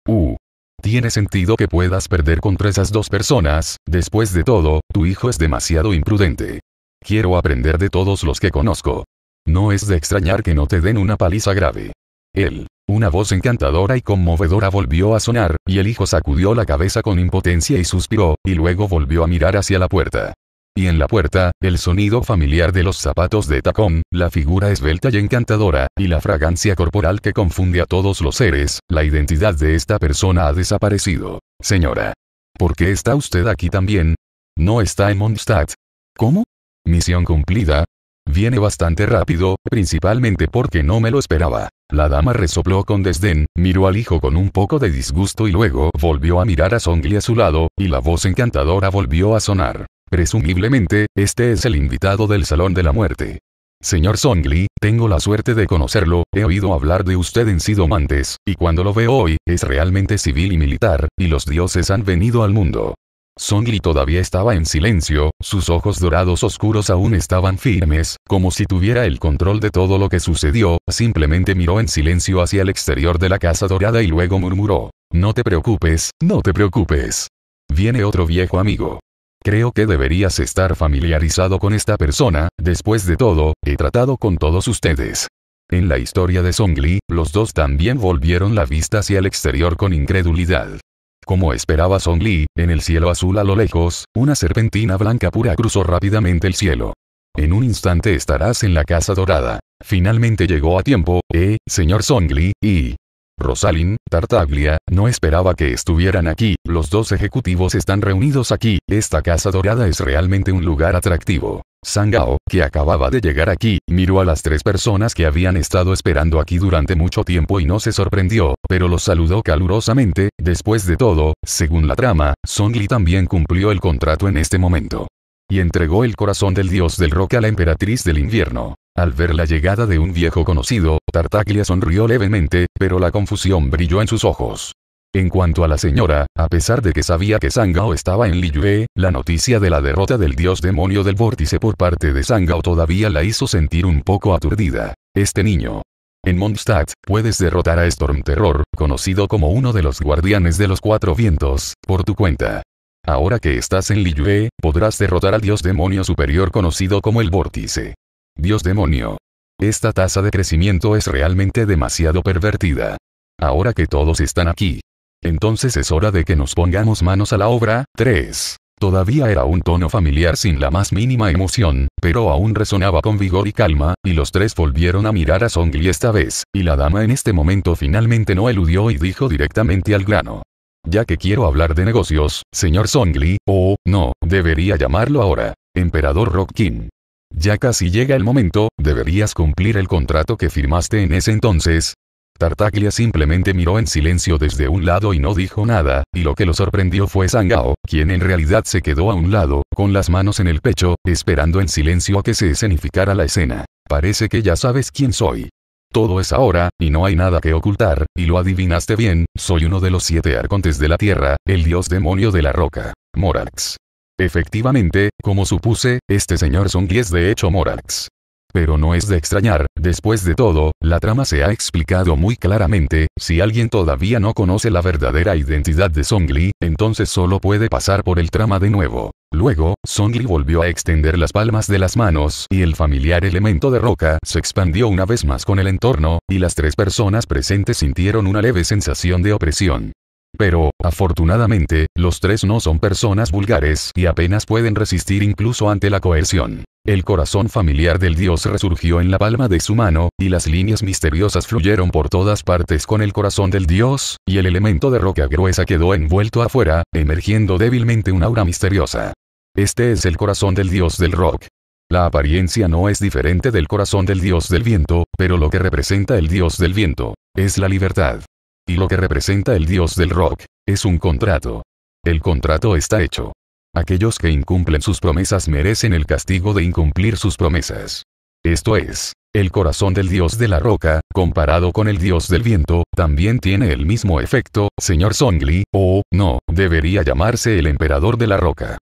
Uh, tiene sentido que puedas perder contra esas dos personas, después de todo, tu hijo es demasiado imprudente. Quiero aprender de todos los que conozco. No es de extrañar que no te den una paliza grave. Él. Una voz encantadora y conmovedora volvió a sonar, y el hijo sacudió la cabeza con impotencia y suspiró, y luego volvió a mirar hacia la puerta. Y en la puerta, el sonido familiar de los zapatos de tacón, la figura esbelta y encantadora, y la fragancia corporal que confunde a todos los seres, la identidad de esta persona ha desaparecido. Señora. ¿Por qué está usted aquí también? No está en Mondstadt. ¿Cómo? Misión cumplida. Viene bastante rápido, principalmente porque no me lo esperaba. La dama resopló con desdén, miró al hijo con un poco de disgusto y luego volvió a mirar a Songli a su lado, y la voz encantadora volvió a sonar. Presumiblemente, este es el invitado del Salón de la Muerte. Señor Songli, tengo la suerte de conocerlo, he oído hablar de usted en Sidomantes, y cuando lo veo hoy, es realmente civil y militar, y los dioses han venido al mundo. Songli todavía estaba en silencio, sus ojos dorados oscuros aún estaban firmes, como si tuviera el control de todo lo que sucedió, simplemente miró en silencio hacia el exterior de la casa dorada y luego murmuró. No te preocupes, no te preocupes. Viene otro viejo amigo. Creo que deberías estar familiarizado con esta persona, después de todo, he tratado con todos ustedes. En la historia de Songli, los dos también volvieron la vista hacia el exterior con incredulidad. Como esperaba Songli, en el cielo azul a lo lejos, una serpentina blanca pura cruzó rápidamente el cielo. En un instante estarás en la casa dorada. Finalmente llegó a tiempo, eh, señor Songli, y... Rosalind, Tartaglia, no esperaba que estuvieran aquí, los dos ejecutivos están reunidos aquí, esta casa dorada es realmente un lugar atractivo. Sangao, que acababa de llegar aquí, miró a las tres personas que habían estado esperando aquí durante mucho tiempo y no se sorprendió, pero los saludó calurosamente, después de todo, según la trama, Songli también cumplió el contrato en este momento y entregó el corazón del dios del rock a la emperatriz del invierno. Al ver la llegada de un viejo conocido, Tartaglia sonrió levemente, pero la confusión brilló en sus ojos. En cuanto a la señora, a pesar de que sabía que Sangao estaba en Liyue, la noticia de la derrota del dios demonio del vórtice por parte de Sangao todavía la hizo sentir un poco aturdida. Este niño. En Mondstadt, puedes derrotar a Storm Terror, conocido como uno de los guardianes de los cuatro vientos, por tu cuenta. Ahora que estás en Liyue, podrás derrotar al dios demonio superior conocido como el vórtice. Dios demonio. Esta tasa de crecimiento es realmente demasiado pervertida. Ahora que todos están aquí. Entonces es hora de que nos pongamos manos a la obra. 3. Todavía era un tono familiar sin la más mínima emoción, pero aún resonaba con vigor y calma, y los tres volvieron a mirar a Songli esta vez, y la dama en este momento finalmente no eludió y dijo directamente al grano. Ya que quiero hablar de negocios, señor Songli, o, no, debería llamarlo ahora. Emperador King. Ya casi llega el momento, deberías cumplir el contrato que firmaste en ese entonces. Tartaglia simplemente miró en silencio desde un lado y no dijo nada, y lo que lo sorprendió fue Sangao, quien en realidad se quedó a un lado, con las manos en el pecho, esperando en silencio a que se escenificara la escena. Parece que ya sabes quién soy. Todo es ahora, y no hay nada que ocultar, y lo adivinaste bien, soy uno de los siete arcontes de la Tierra, el dios demonio de la roca. Morax. Efectivamente, como supuse, este señor son es de hecho Morax pero no es de extrañar, después de todo, la trama se ha explicado muy claramente, si alguien todavía no conoce la verdadera identidad de Songli, entonces solo puede pasar por el trama de nuevo. Luego, Songli volvió a extender las palmas de las manos y el familiar elemento de roca se expandió una vez más con el entorno, y las tres personas presentes sintieron una leve sensación de opresión. Pero, afortunadamente, los tres no son personas vulgares y apenas pueden resistir incluso ante la coerción. El corazón familiar del dios resurgió en la palma de su mano, y las líneas misteriosas fluyeron por todas partes con el corazón del dios, y el elemento de roca gruesa quedó envuelto afuera, emergiendo débilmente un aura misteriosa. Este es el corazón del dios del rock. La apariencia no es diferente del corazón del dios del viento, pero lo que representa el dios del viento es la libertad. Y lo que representa el dios del rock, es un contrato. El contrato está hecho. Aquellos que incumplen sus promesas merecen el castigo de incumplir sus promesas. Esto es, el corazón del dios de la roca, comparado con el dios del viento, también tiene el mismo efecto, señor Songli, o, no, debería llamarse el emperador de la roca.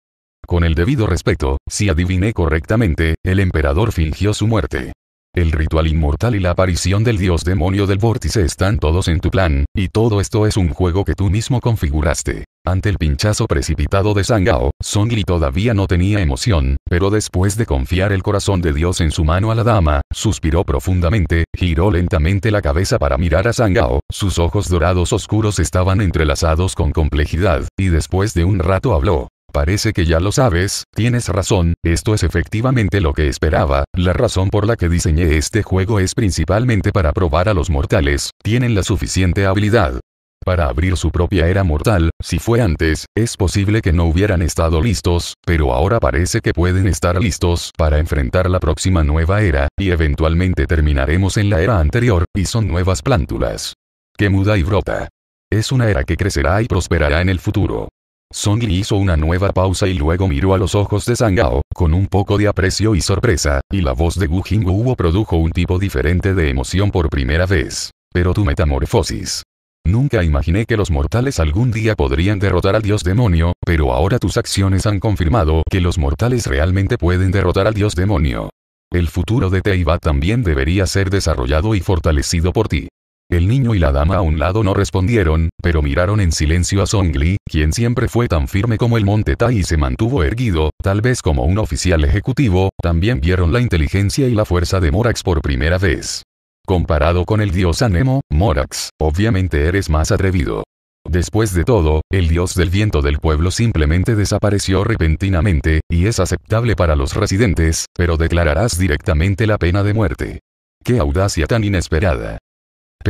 Con el debido respeto, si adiviné correctamente, el emperador fingió su muerte. El ritual inmortal y la aparición del dios demonio del vórtice están todos en tu plan, y todo esto es un juego que tú mismo configuraste. Ante el pinchazo precipitado de Sangao, Songli todavía no tenía emoción, pero después de confiar el corazón de Dios en su mano a la dama, suspiró profundamente, giró lentamente la cabeza para mirar a Sangao, sus ojos dorados oscuros estaban entrelazados con complejidad, y después de un rato habló. Parece que ya lo sabes, tienes razón, esto es efectivamente lo que esperaba, la razón por la que diseñé este juego es principalmente para probar a los mortales, tienen la suficiente habilidad. Para abrir su propia era mortal, si fue antes, es posible que no hubieran estado listos, pero ahora parece que pueden estar listos para enfrentar la próxima nueva era, y eventualmente terminaremos en la era anterior, y son nuevas plántulas. Que muda y brota. Es una era que crecerá y prosperará en el futuro. Song Li hizo una nueva pausa y luego miró a los ojos de Sangao, con un poco de aprecio y sorpresa, y la voz de Gu Jingwu produjo un tipo diferente de emoción por primera vez. Pero tu metamorfosis. Nunca imaginé que los mortales algún día podrían derrotar al dios demonio, pero ahora tus acciones han confirmado que los mortales realmente pueden derrotar al dios demonio. El futuro de Teiba también debería ser desarrollado y fortalecido por ti. El niño y la dama a un lado no respondieron, pero miraron en silencio a Songli, quien siempre fue tan firme como el monte Tai y se mantuvo erguido, tal vez como un oficial ejecutivo, también vieron la inteligencia y la fuerza de Morax por primera vez. Comparado con el dios Anemo, Morax, obviamente eres más atrevido. Después de todo, el dios del viento del pueblo simplemente desapareció repentinamente, y es aceptable para los residentes, pero declararás directamente la pena de muerte. ¡Qué audacia tan inesperada!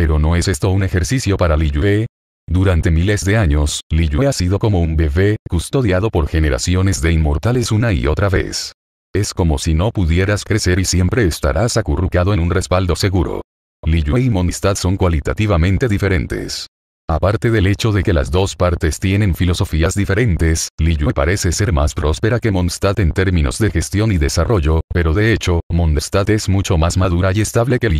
Pero ¿no es esto un ejercicio para Li Durante miles de años, Li ha sido como un bebé, custodiado por generaciones de inmortales una y otra vez. Es como si no pudieras crecer y siempre estarás acurrucado en un respaldo seguro. Li y Mondstadt son cualitativamente diferentes. Aparte del hecho de que las dos partes tienen filosofías diferentes, Li parece ser más próspera que Mondstadt en términos de gestión y desarrollo, pero de hecho, Mondstadt es mucho más madura y estable que Li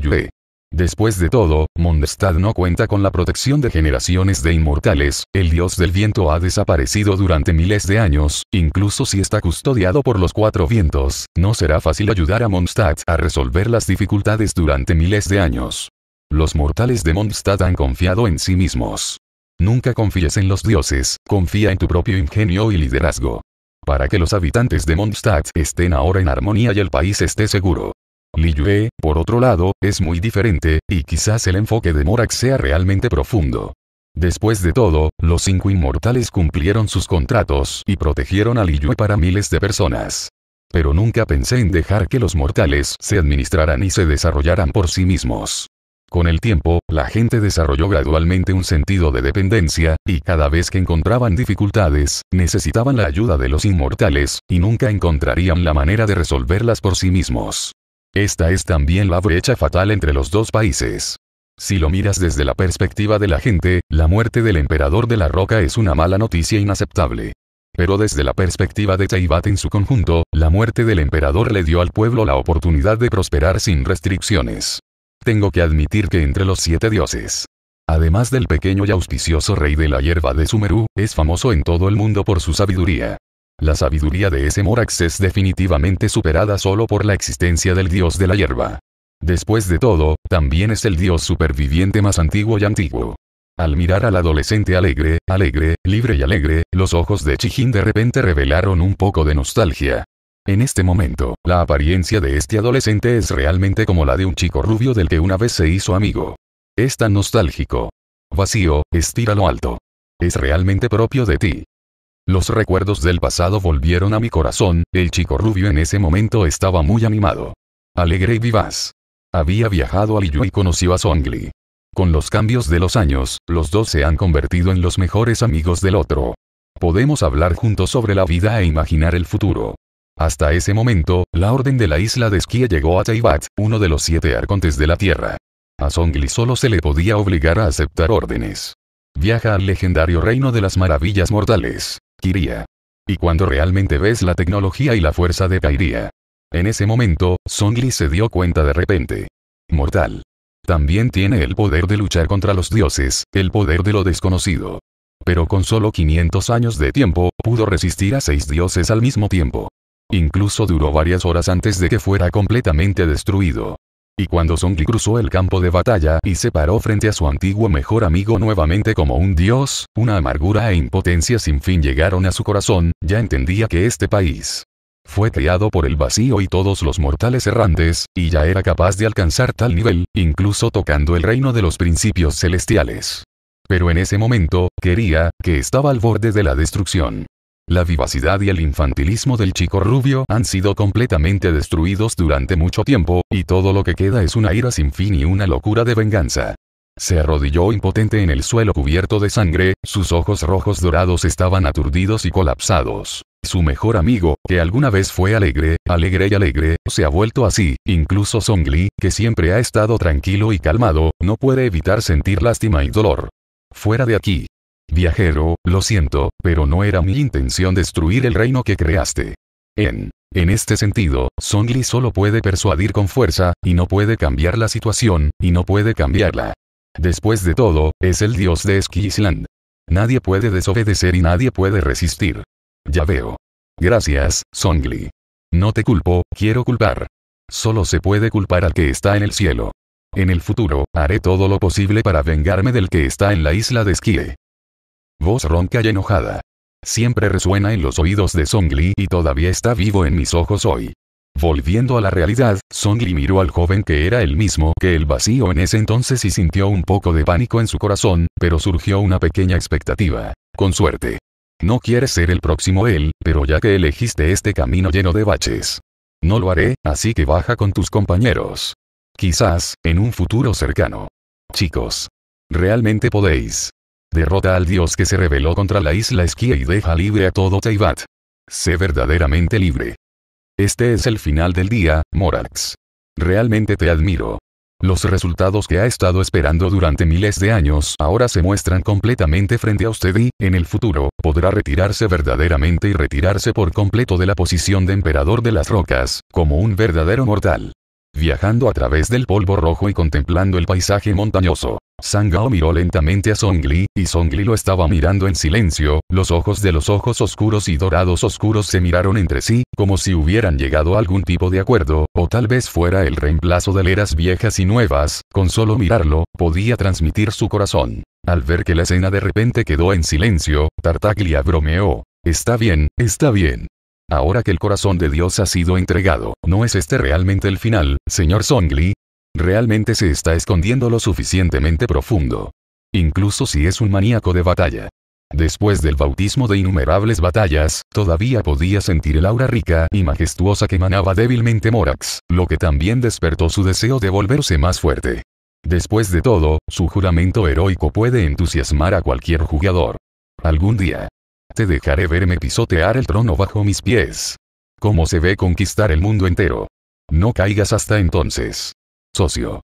Después de todo, Mondstadt no cuenta con la protección de generaciones de inmortales, el dios del viento ha desaparecido durante miles de años, incluso si está custodiado por los cuatro vientos, no será fácil ayudar a Mondstadt a resolver las dificultades durante miles de años. Los mortales de Mondstadt han confiado en sí mismos. Nunca confíes en los dioses, confía en tu propio ingenio y liderazgo. Para que los habitantes de Mondstadt estén ahora en armonía y el país esté seguro. Li por otro lado, es muy diferente, y quizás el enfoque de Morax sea realmente profundo. Después de todo, los cinco inmortales cumplieron sus contratos y protegieron a Li para miles de personas. Pero nunca pensé en dejar que los mortales se administraran y se desarrollaran por sí mismos. Con el tiempo, la gente desarrolló gradualmente un sentido de dependencia, y cada vez que encontraban dificultades, necesitaban la ayuda de los inmortales, y nunca encontrarían la manera de resolverlas por sí mismos. Esta es también la brecha fatal entre los dos países. Si lo miras desde la perspectiva de la gente, la muerte del emperador de la roca es una mala noticia inaceptable. Pero desde la perspectiva de Teibat en su conjunto, la muerte del emperador le dio al pueblo la oportunidad de prosperar sin restricciones. Tengo que admitir que entre los siete dioses, además del pequeño y auspicioso rey de la hierba de Sumeru, es famoso en todo el mundo por su sabiduría. La sabiduría de ese Morax es definitivamente superada solo por la existencia del dios de la hierba. Después de todo, también es el dios superviviente más antiguo y antiguo. Al mirar al adolescente alegre, alegre, libre y alegre, los ojos de Chihin de repente revelaron un poco de nostalgia. En este momento, la apariencia de este adolescente es realmente como la de un chico rubio del que una vez se hizo amigo. Es tan nostálgico. Vacío, estíralo alto. Es realmente propio de ti. Los recuerdos del pasado volvieron a mi corazón, el chico rubio en ese momento estaba muy animado. Alegre y vivaz. Había viajado a Liyue y conoció a Songli. Con los cambios de los años, los dos se han convertido en los mejores amigos del otro. Podemos hablar juntos sobre la vida e imaginar el futuro. Hasta ese momento, la Orden de la Isla de Esquía llegó a Taibat, uno de los siete arcontes de la Tierra. A Songli solo se le podía obligar a aceptar órdenes. Viaja al legendario reino de las maravillas mortales. Kiria. Y cuando realmente ves la tecnología y la fuerza de Kairia. En ese momento, Songli se dio cuenta de repente. Mortal. También tiene el poder de luchar contra los dioses, el poder de lo desconocido. Pero con solo 500 años de tiempo, pudo resistir a seis dioses al mismo tiempo. Incluso duró varias horas antes de que fuera completamente destruido. Y cuando Song cruzó el campo de batalla y se paró frente a su antiguo mejor amigo nuevamente como un dios, una amargura e impotencia sin fin llegaron a su corazón, ya entendía que este país fue creado por el vacío y todos los mortales errantes, y ya era capaz de alcanzar tal nivel, incluso tocando el reino de los principios celestiales. Pero en ese momento, quería, que estaba al borde de la destrucción. La vivacidad y el infantilismo del chico rubio han sido completamente destruidos durante mucho tiempo, y todo lo que queda es una ira sin fin y una locura de venganza. Se arrodilló impotente en el suelo cubierto de sangre, sus ojos rojos dorados estaban aturdidos y colapsados. Su mejor amigo, que alguna vez fue alegre, alegre y alegre, se ha vuelto así, incluso Songli, que siempre ha estado tranquilo y calmado, no puede evitar sentir lástima y dolor. Fuera de aquí. Viajero, lo siento, pero no era mi intención destruir el reino que creaste. En. En este sentido, Songli solo puede persuadir con fuerza, y no puede cambiar la situación, y no puede cambiarla. Después de todo, es el dios de Ski Nadie puede desobedecer y nadie puede resistir. Ya veo. Gracias, Songli. No te culpo, quiero culpar. Solo se puede culpar al que está en el cielo. En el futuro, haré todo lo posible para vengarme del que está en la isla de Skye. Voz ronca y enojada. Siempre resuena en los oídos de Songli y todavía está vivo en mis ojos hoy. Volviendo a la realidad, Songli miró al joven que era el mismo que el vacío en ese entonces y sintió un poco de pánico en su corazón, pero surgió una pequeña expectativa. Con suerte. No quieres ser el próximo él, pero ya que elegiste este camino lleno de baches. No lo haré, así que baja con tus compañeros. Quizás, en un futuro cercano. Chicos. Realmente podéis derrota al dios que se rebeló contra la isla Esquía y deja libre a todo Taibat. Sé verdaderamente libre. Este es el final del día, Morax. Realmente te admiro. Los resultados que ha estado esperando durante miles de años ahora se muestran completamente frente a usted y, en el futuro, podrá retirarse verdaderamente y retirarse por completo de la posición de emperador de las rocas, como un verdadero mortal. Viajando a través del polvo rojo y contemplando el paisaje montañoso. Sangao miró lentamente a Songli, y Songli lo estaba mirando en silencio, los ojos de los ojos oscuros y dorados oscuros se miraron entre sí, como si hubieran llegado a algún tipo de acuerdo, o tal vez fuera el reemplazo de leras viejas y nuevas, con solo mirarlo, podía transmitir su corazón. Al ver que la escena de repente quedó en silencio, Tartaglia bromeó. Está bien, está bien. Ahora que el corazón de Dios ha sido entregado, ¿no es este realmente el final, señor Songli? realmente se está escondiendo lo suficientemente profundo. Incluso si es un maníaco de batalla. Después del bautismo de innumerables batallas, todavía podía sentir el aura rica y majestuosa que emanaba débilmente Morax, lo que también despertó su deseo de volverse más fuerte. Después de todo, su juramento heroico puede entusiasmar a cualquier jugador. Algún día. Te dejaré verme pisotear el trono bajo mis pies. ¿Cómo se ve conquistar el mundo entero. No caigas hasta entonces socio.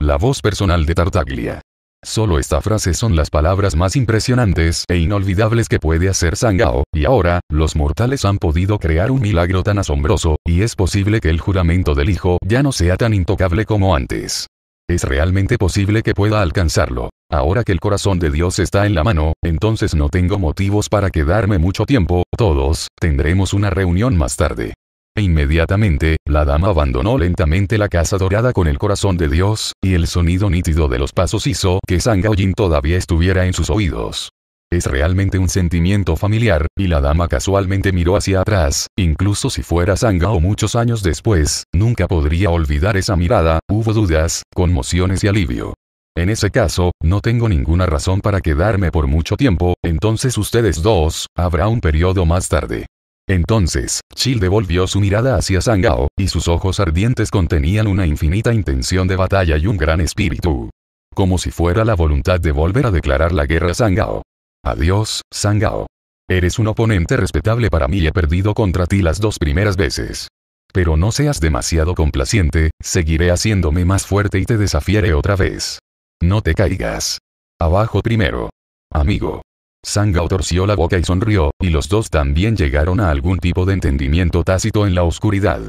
La voz personal de Tartaglia. Solo esta frase son las palabras más impresionantes e inolvidables que puede hacer Sangao, y ahora, los mortales han podido crear un milagro tan asombroso, y es posible que el juramento del hijo ya no sea tan intocable como antes. Es realmente posible que pueda alcanzarlo. Ahora que el corazón de Dios está en la mano, entonces no tengo motivos para quedarme mucho tiempo, todos, tendremos una reunión más tarde. E inmediatamente, la dama abandonó lentamente la casa dorada con el corazón de Dios, y el sonido nítido de los pasos hizo que Sangaoyin todavía estuviera en sus oídos. Es realmente un sentimiento familiar, y la dama casualmente miró hacia atrás, incluso si fuera Sangao muchos años después, nunca podría olvidar esa mirada, hubo dudas, conmociones y alivio. En ese caso, no tengo ninguna razón para quedarme por mucho tiempo, entonces ustedes dos, habrá un periodo más tarde. Entonces, Chil devolvió su mirada hacia Sangao, y sus ojos ardientes contenían una infinita intención de batalla y un gran espíritu. Como si fuera la voluntad de volver a declarar la guerra a Sangao. Adiós, Sangao. Eres un oponente respetable para mí y he perdido contra ti las dos primeras veces. Pero no seas demasiado complaciente, seguiré haciéndome más fuerte y te desafiaré otra vez. No te caigas. Abajo primero. Amigo. Sangao torció la boca y sonrió, y los dos también llegaron a algún tipo de entendimiento tácito en la oscuridad.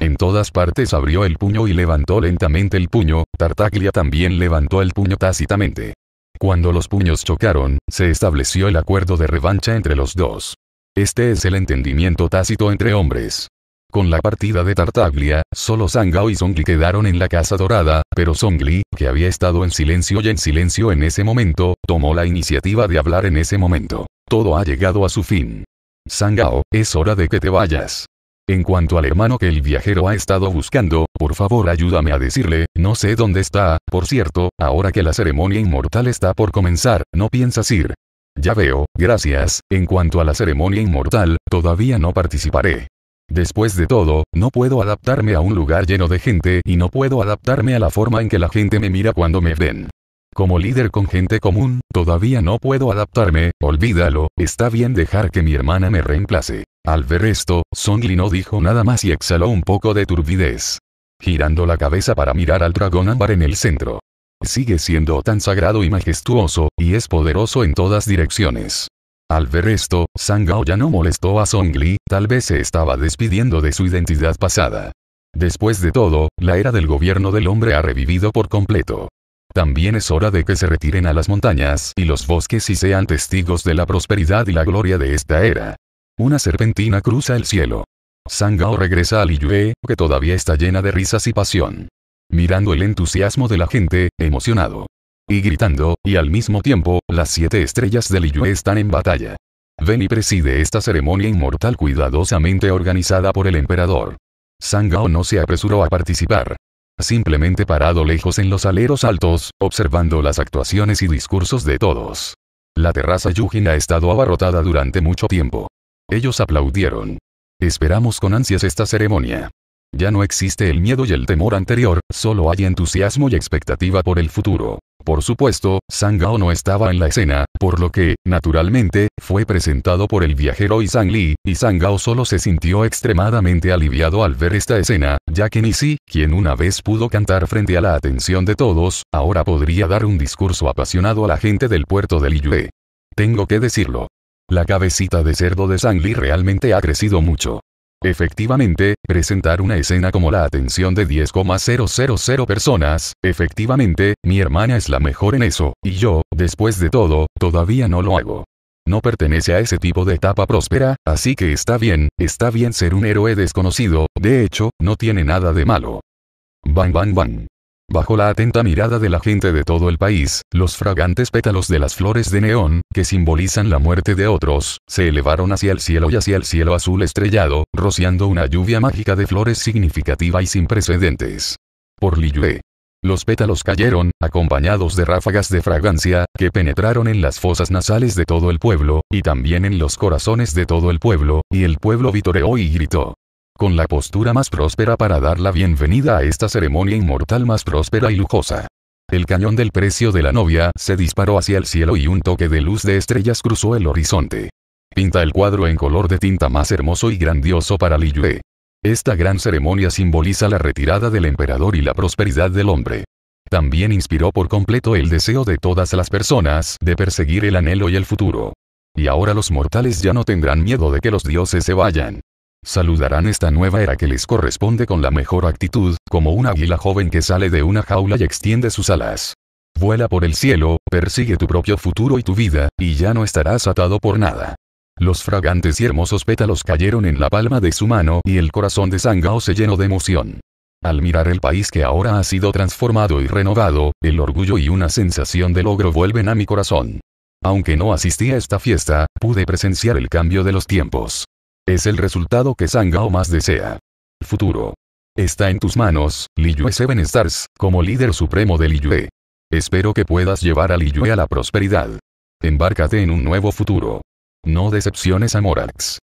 En todas partes abrió el puño y levantó lentamente el puño, Tartaglia también levantó el puño tácitamente. Cuando los puños chocaron, se estableció el acuerdo de revancha entre los dos. Este es el entendimiento tácito entre hombres. Con la partida de Tartaglia, solo Sangao y Songli quedaron en la Casa Dorada, pero Songli, que había estado en silencio y en silencio en ese momento, tomó la iniciativa de hablar en ese momento. Todo ha llegado a su fin. Sangao, es hora de que te vayas. En cuanto al hermano que el viajero ha estado buscando, por favor ayúdame a decirle, no sé dónde está, por cierto, ahora que la ceremonia inmortal está por comenzar, no piensas ir. Ya veo, gracias, en cuanto a la ceremonia inmortal, todavía no participaré. Después de todo, no puedo adaptarme a un lugar lleno de gente y no puedo adaptarme a la forma en que la gente me mira cuando me ven. Como líder con gente común, todavía no puedo adaptarme, olvídalo, está bien dejar que mi hermana me reemplace. Al ver esto, Songli no dijo nada más y exhaló un poco de turbidez. Girando la cabeza para mirar al dragón ámbar en el centro. Sigue siendo tan sagrado y majestuoso, y es poderoso en todas direcciones. Al ver esto, Sangao ya no molestó a Songli, tal vez se estaba despidiendo de su identidad pasada. Después de todo, la era del gobierno del hombre ha revivido por completo. También es hora de que se retiren a las montañas y los bosques y sean testigos de la prosperidad y la gloria de esta era. Una serpentina cruza el cielo. Sangao regresa a Yue, que todavía está llena de risas y pasión. Mirando el entusiasmo de la gente, emocionado y gritando, y al mismo tiempo, las siete estrellas de Liyue están en batalla. Ven y preside esta ceremonia inmortal cuidadosamente organizada por el emperador. Sangao no se apresuró a participar. Simplemente parado lejos en los aleros altos, observando las actuaciones y discursos de todos. La terraza Yujin ha estado abarrotada durante mucho tiempo. Ellos aplaudieron. Esperamos con ansias esta ceremonia. Ya no existe el miedo y el temor anterior, solo hay entusiasmo y expectativa por el futuro. Por supuesto, Sangao no estaba en la escena, por lo que, naturalmente, fue presentado por el viajero y Sang Li, y Sangao solo se sintió extremadamente aliviado al ver esta escena, ya que Nisi, quien una vez pudo cantar frente a la atención de todos, ahora podría dar un discurso apasionado a la gente del puerto de Liyue. Tengo que decirlo. La cabecita de cerdo de Shang-Li realmente ha crecido mucho. Efectivamente, presentar una escena como la atención de 10,000 personas, efectivamente, mi hermana es la mejor en eso, y yo, después de todo, todavía no lo hago. No pertenece a ese tipo de etapa próspera, así que está bien, está bien ser un héroe desconocido, de hecho, no tiene nada de malo. Bang bang bang. Bajo la atenta mirada de la gente de todo el país, los fragantes pétalos de las flores de neón, que simbolizan la muerte de otros, se elevaron hacia el cielo y hacia el cielo azul estrellado, rociando una lluvia mágica de flores significativa y sin precedentes. Por Liyue. Los pétalos cayeron, acompañados de ráfagas de fragancia, que penetraron en las fosas nasales de todo el pueblo, y también en los corazones de todo el pueblo, y el pueblo vitoreó y gritó con la postura más próspera para dar la bienvenida a esta ceremonia inmortal más próspera y lujosa. El cañón del precio de la novia se disparó hacia el cielo y un toque de luz de estrellas cruzó el horizonte. Pinta el cuadro en color de tinta más hermoso y grandioso para Li Esta gran ceremonia simboliza la retirada del emperador y la prosperidad del hombre. También inspiró por completo el deseo de todas las personas de perseguir el anhelo y el futuro. Y ahora los mortales ya no tendrán miedo de que los dioses se vayan. Saludarán esta nueva era que les corresponde con la mejor actitud, como un águila joven que sale de una jaula y extiende sus alas. Vuela por el cielo, persigue tu propio futuro y tu vida, y ya no estarás atado por nada. Los fragantes y hermosos pétalos cayeron en la palma de su mano y el corazón de Sangao se llenó de emoción. Al mirar el país que ahora ha sido transformado y renovado, el orgullo y una sensación de logro vuelven a mi corazón. Aunque no asistí a esta fiesta, pude presenciar el cambio de los tiempos. Es el resultado que Sangao más desea. Futuro. Está en tus manos, Liyue Seven Stars, como líder supremo de Liyue. Espero que puedas llevar a Liyue a la prosperidad. Embárcate en un nuevo futuro. No decepciones a Morax.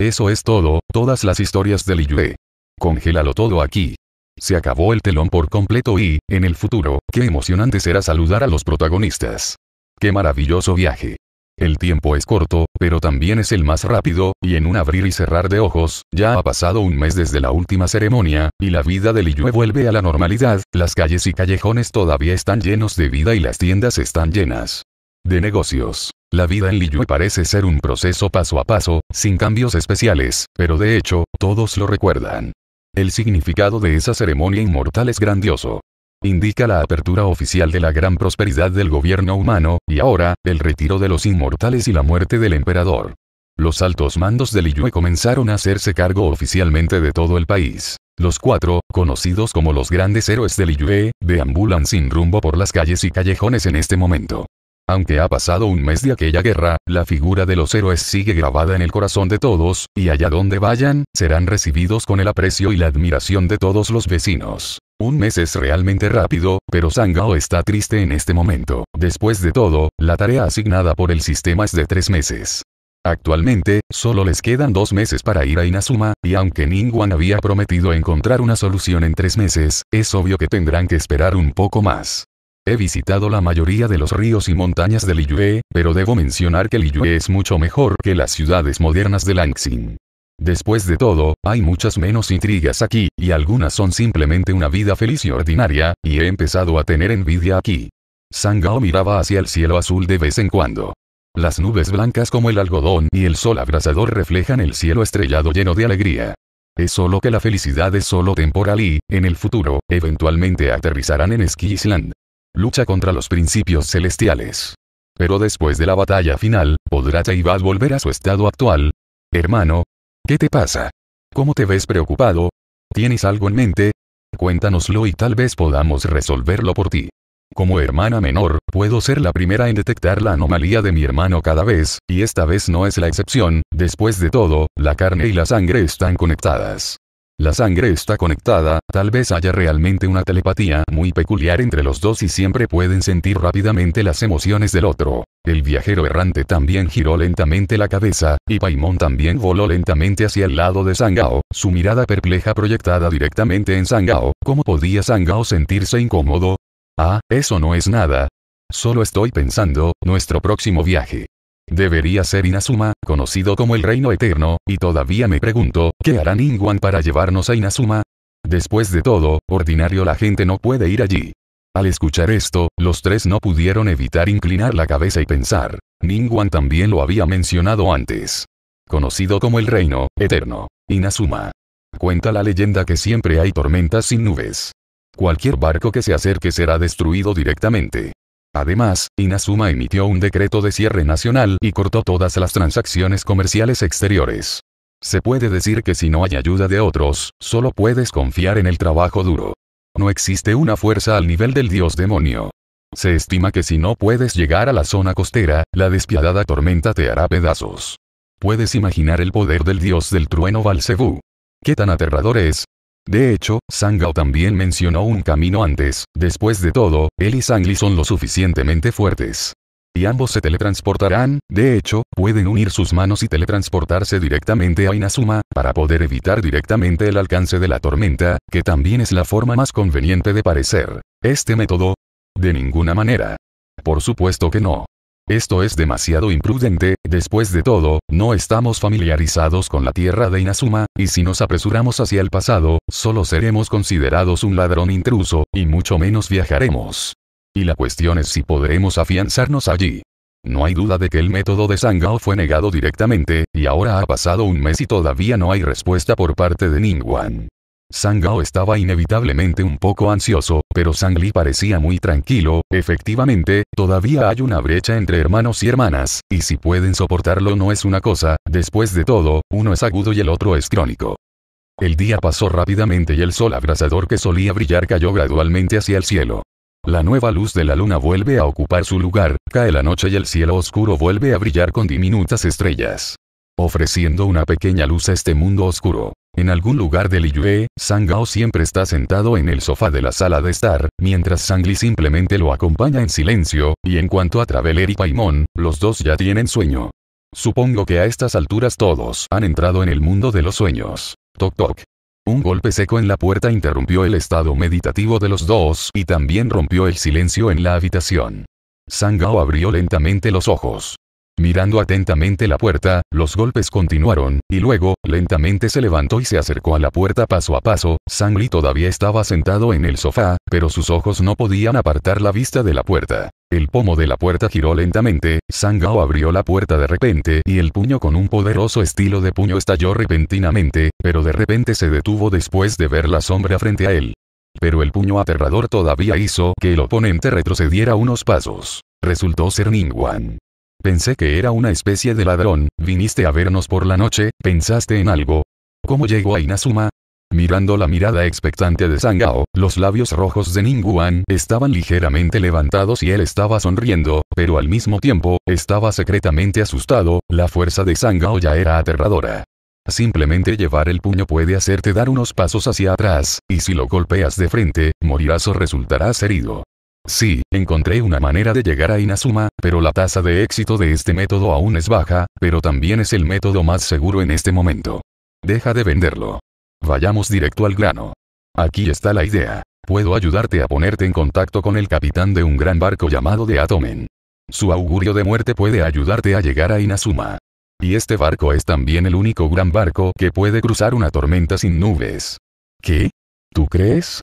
Eso es todo, todas las historias de Liyue. Congélalo todo aquí. Se acabó el telón por completo y, en el futuro, qué emocionante será saludar a los protagonistas. Qué maravilloso viaje. El tiempo es corto, pero también es el más rápido, y en un abrir y cerrar de ojos, ya ha pasado un mes desde la última ceremonia, y la vida de Liyue vuelve a la normalidad, las calles y callejones todavía están llenos de vida y las tiendas están llenas de negocios. La vida en Liyue parece ser un proceso paso a paso, sin cambios especiales, pero de hecho, todos lo recuerdan. El significado de esa ceremonia inmortal es grandioso indica la apertura oficial de la gran prosperidad del gobierno humano, y ahora, el retiro de los inmortales y la muerte del emperador. Los altos mandos del Liyue comenzaron a hacerse cargo oficialmente de todo el país. Los cuatro, conocidos como los grandes héroes del Liyue, deambulan sin rumbo por las calles y callejones en este momento. Aunque ha pasado un mes de aquella guerra, la figura de los héroes sigue grabada en el corazón de todos, y allá donde vayan, serán recibidos con el aprecio y la admiración de todos los vecinos. Un mes es realmente rápido, pero Sangao está triste en este momento. Después de todo, la tarea asignada por el sistema es de tres meses. Actualmente, solo les quedan dos meses para ir a Inazuma, y aunque Ningguan había prometido encontrar una solución en tres meses, es obvio que tendrán que esperar un poco más. He visitado la mayoría de los ríos y montañas de Liyue, pero debo mencionar que Liyue es mucho mejor que las ciudades modernas de Langxin. Después de todo, hay muchas menos intrigas aquí, y algunas son simplemente una vida feliz y ordinaria, y he empezado a tener envidia aquí. Sangao miraba hacia el cielo azul de vez en cuando. Las nubes blancas como el algodón y el sol abrasador reflejan el cielo estrellado lleno de alegría. Es solo que la felicidad es solo temporal y, en el futuro, eventualmente aterrizarán en Ski Island. Lucha contra los principios celestiales. Pero después de la batalla final, ¿podrá Taibat volver a su estado actual? Hermano, ¿Qué te pasa? ¿Cómo te ves preocupado? ¿Tienes algo en mente? Cuéntanoslo y tal vez podamos resolverlo por ti. Como hermana menor, puedo ser la primera en detectar la anomalía de mi hermano cada vez, y esta vez no es la excepción, después de todo, la carne y la sangre están conectadas. La sangre está conectada, tal vez haya realmente una telepatía muy peculiar entre los dos y siempre pueden sentir rápidamente las emociones del otro. El viajero errante también giró lentamente la cabeza, y Paimon también voló lentamente hacia el lado de Sangao, su mirada perpleja proyectada directamente en Sangao. ¿Cómo podía Sangao sentirse incómodo? Ah, eso no es nada. Solo estoy pensando, nuestro próximo viaje. Debería ser Inazuma, conocido como el Reino Eterno, y todavía me pregunto, ¿qué hará Ningwan para llevarnos a Inazuma? Después de todo, ordinario la gente no puede ir allí. Al escuchar esto, los tres no pudieron evitar inclinar la cabeza y pensar. Ningwan también lo había mencionado antes. Conocido como el Reino Eterno. Inazuma. Cuenta la leyenda que siempre hay tormentas sin nubes. Cualquier barco que se acerque será destruido directamente. Además, Inazuma emitió un decreto de cierre nacional y cortó todas las transacciones comerciales exteriores. Se puede decir que si no hay ayuda de otros, solo puedes confiar en el trabajo duro. No existe una fuerza al nivel del dios demonio. Se estima que si no puedes llegar a la zona costera, la despiadada tormenta te hará pedazos. Puedes imaginar el poder del dios del trueno Balcebú. ¿Qué tan aterrador es? De hecho, Sangao también mencionó un camino antes, después de todo, él y Sangli son lo suficientemente fuertes y ambos se teletransportarán, de hecho, pueden unir sus manos y teletransportarse directamente a Inazuma, para poder evitar directamente el alcance de la tormenta, que también es la forma más conveniente de parecer. Este método. De ninguna manera. Por supuesto que no. Esto es demasiado imprudente, después de todo, no estamos familiarizados con la tierra de Inazuma, y si nos apresuramos hacia el pasado, solo seremos considerados un ladrón intruso, y mucho menos viajaremos. Y la cuestión es si podremos afianzarnos allí. No hay duda de que el método de Sangao fue negado directamente, y ahora ha pasado un mes y todavía no hay respuesta por parte de Ningguan. Sangao estaba inevitablemente un poco ansioso, pero Sangli parecía muy tranquilo, efectivamente, todavía hay una brecha entre hermanos y hermanas, y si pueden soportarlo no es una cosa, después de todo, uno es agudo y el otro es crónico. El día pasó rápidamente y el sol abrasador que solía brillar cayó gradualmente hacia el cielo. La nueva luz de la luna vuelve a ocupar su lugar, cae la noche y el cielo oscuro vuelve a brillar con diminutas estrellas. Ofreciendo una pequeña luz a este mundo oscuro. En algún lugar del Liyue, Sangao siempre está sentado en el sofá de la sala de estar, mientras Sangli simplemente lo acompaña en silencio, y en cuanto a Traveler y Paimon, los dos ya tienen sueño. Supongo que a estas alturas todos han entrado en el mundo de los sueños. Toc toc. Un golpe seco en la puerta interrumpió el estado meditativo de los dos y también rompió el silencio en la habitación. Sangao abrió lentamente los ojos. Mirando atentamente la puerta, los golpes continuaron, y luego, lentamente se levantó y se acercó a la puerta paso a paso, Li todavía estaba sentado en el sofá, pero sus ojos no podían apartar la vista de la puerta. El pomo de la puerta giró lentamente, Gao abrió la puerta de repente y el puño con un poderoso estilo de puño estalló repentinamente, pero de repente se detuvo después de ver la sombra frente a él. Pero el puño aterrador todavía hizo que el oponente retrocediera unos pasos. Resultó ser Wan. Pensé que era una especie de ladrón, viniste a vernos por la noche, pensaste en algo. ¿Cómo llegó a Inazuma? Mirando la mirada expectante de Sangao, los labios rojos de Ningguan estaban ligeramente levantados y él estaba sonriendo, pero al mismo tiempo, estaba secretamente asustado, la fuerza de Sangao ya era aterradora. Simplemente llevar el puño puede hacerte dar unos pasos hacia atrás, y si lo golpeas de frente, morirás o resultarás herido. Sí, encontré una manera de llegar a Inazuma, pero la tasa de éxito de este método aún es baja, pero también es el método más seguro en este momento. Deja de venderlo. Vayamos directo al grano. Aquí está la idea. Puedo ayudarte a ponerte en contacto con el capitán de un gran barco llamado de Atomen. Su augurio de muerte puede ayudarte a llegar a Inazuma. Y este barco es también el único gran barco que puede cruzar una tormenta sin nubes. ¿Qué? ¿Tú crees?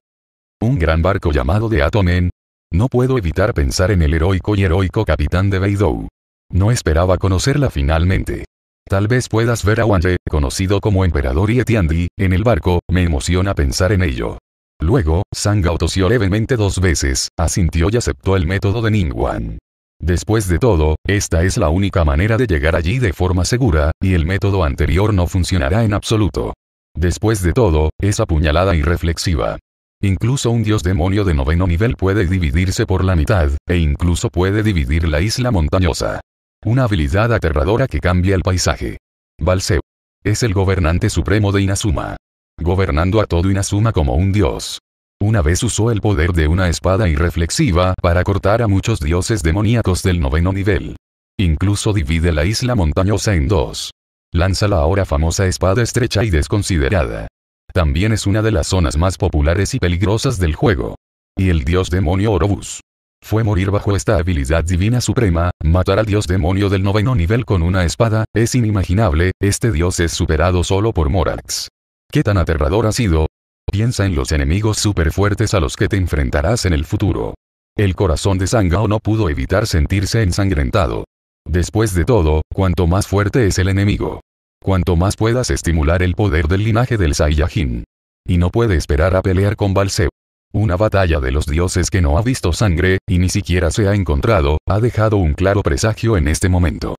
Un gran barco llamado de Atomen, no puedo evitar pensar en el heroico y heroico capitán de Beidou. No esperaba conocerla finalmente. Tal vez puedas ver a Wang conocido como emperador y Etiandi, en el barco, me emociona pensar en ello. Luego, Sanga tosió levemente dos veces, asintió y aceptó el método de Ning Wan. Después de todo, esta es la única manera de llegar allí de forma segura, y el método anterior no funcionará en absoluto. Después de todo, es apuñalada y reflexiva. Incluso un dios demonio de noveno nivel puede dividirse por la mitad, e incluso puede dividir la isla montañosa. Una habilidad aterradora que cambia el paisaje. Balseu. Es el gobernante supremo de Inazuma. Gobernando a todo Inazuma como un dios. Una vez usó el poder de una espada irreflexiva para cortar a muchos dioses demoníacos del noveno nivel. Incluso divide la isla montañosa en dos. Lanza la ahora famosa espada estrecha y desconsiderada también es una de las zonas más populares y peligrosas del juego. Y el dios demonio Orobus. Fue morir bajo esta habilidad divina suprema, matar al dios demonio del noveno nivel con una espada, es inimaginable, este dios es superado solo por Morax. ¿Qué tan aterrador ha sido? Piensa en los enemigos fuertes a los que te enfrentarás en el futuro. El corazón de Sangao no pudo evitar sentirse ensangrentado. Después de todo, cuanto más fuerte es el enemigo, Cuanto más puedas estimular el poder del linaje del Saiyajin. Y no puede esperar a pelear con Balseo. Una batalla de los dioses que no ha visto sangre, y ni siquiera se ha encontrado, ha dejado un claro presagio en este momento.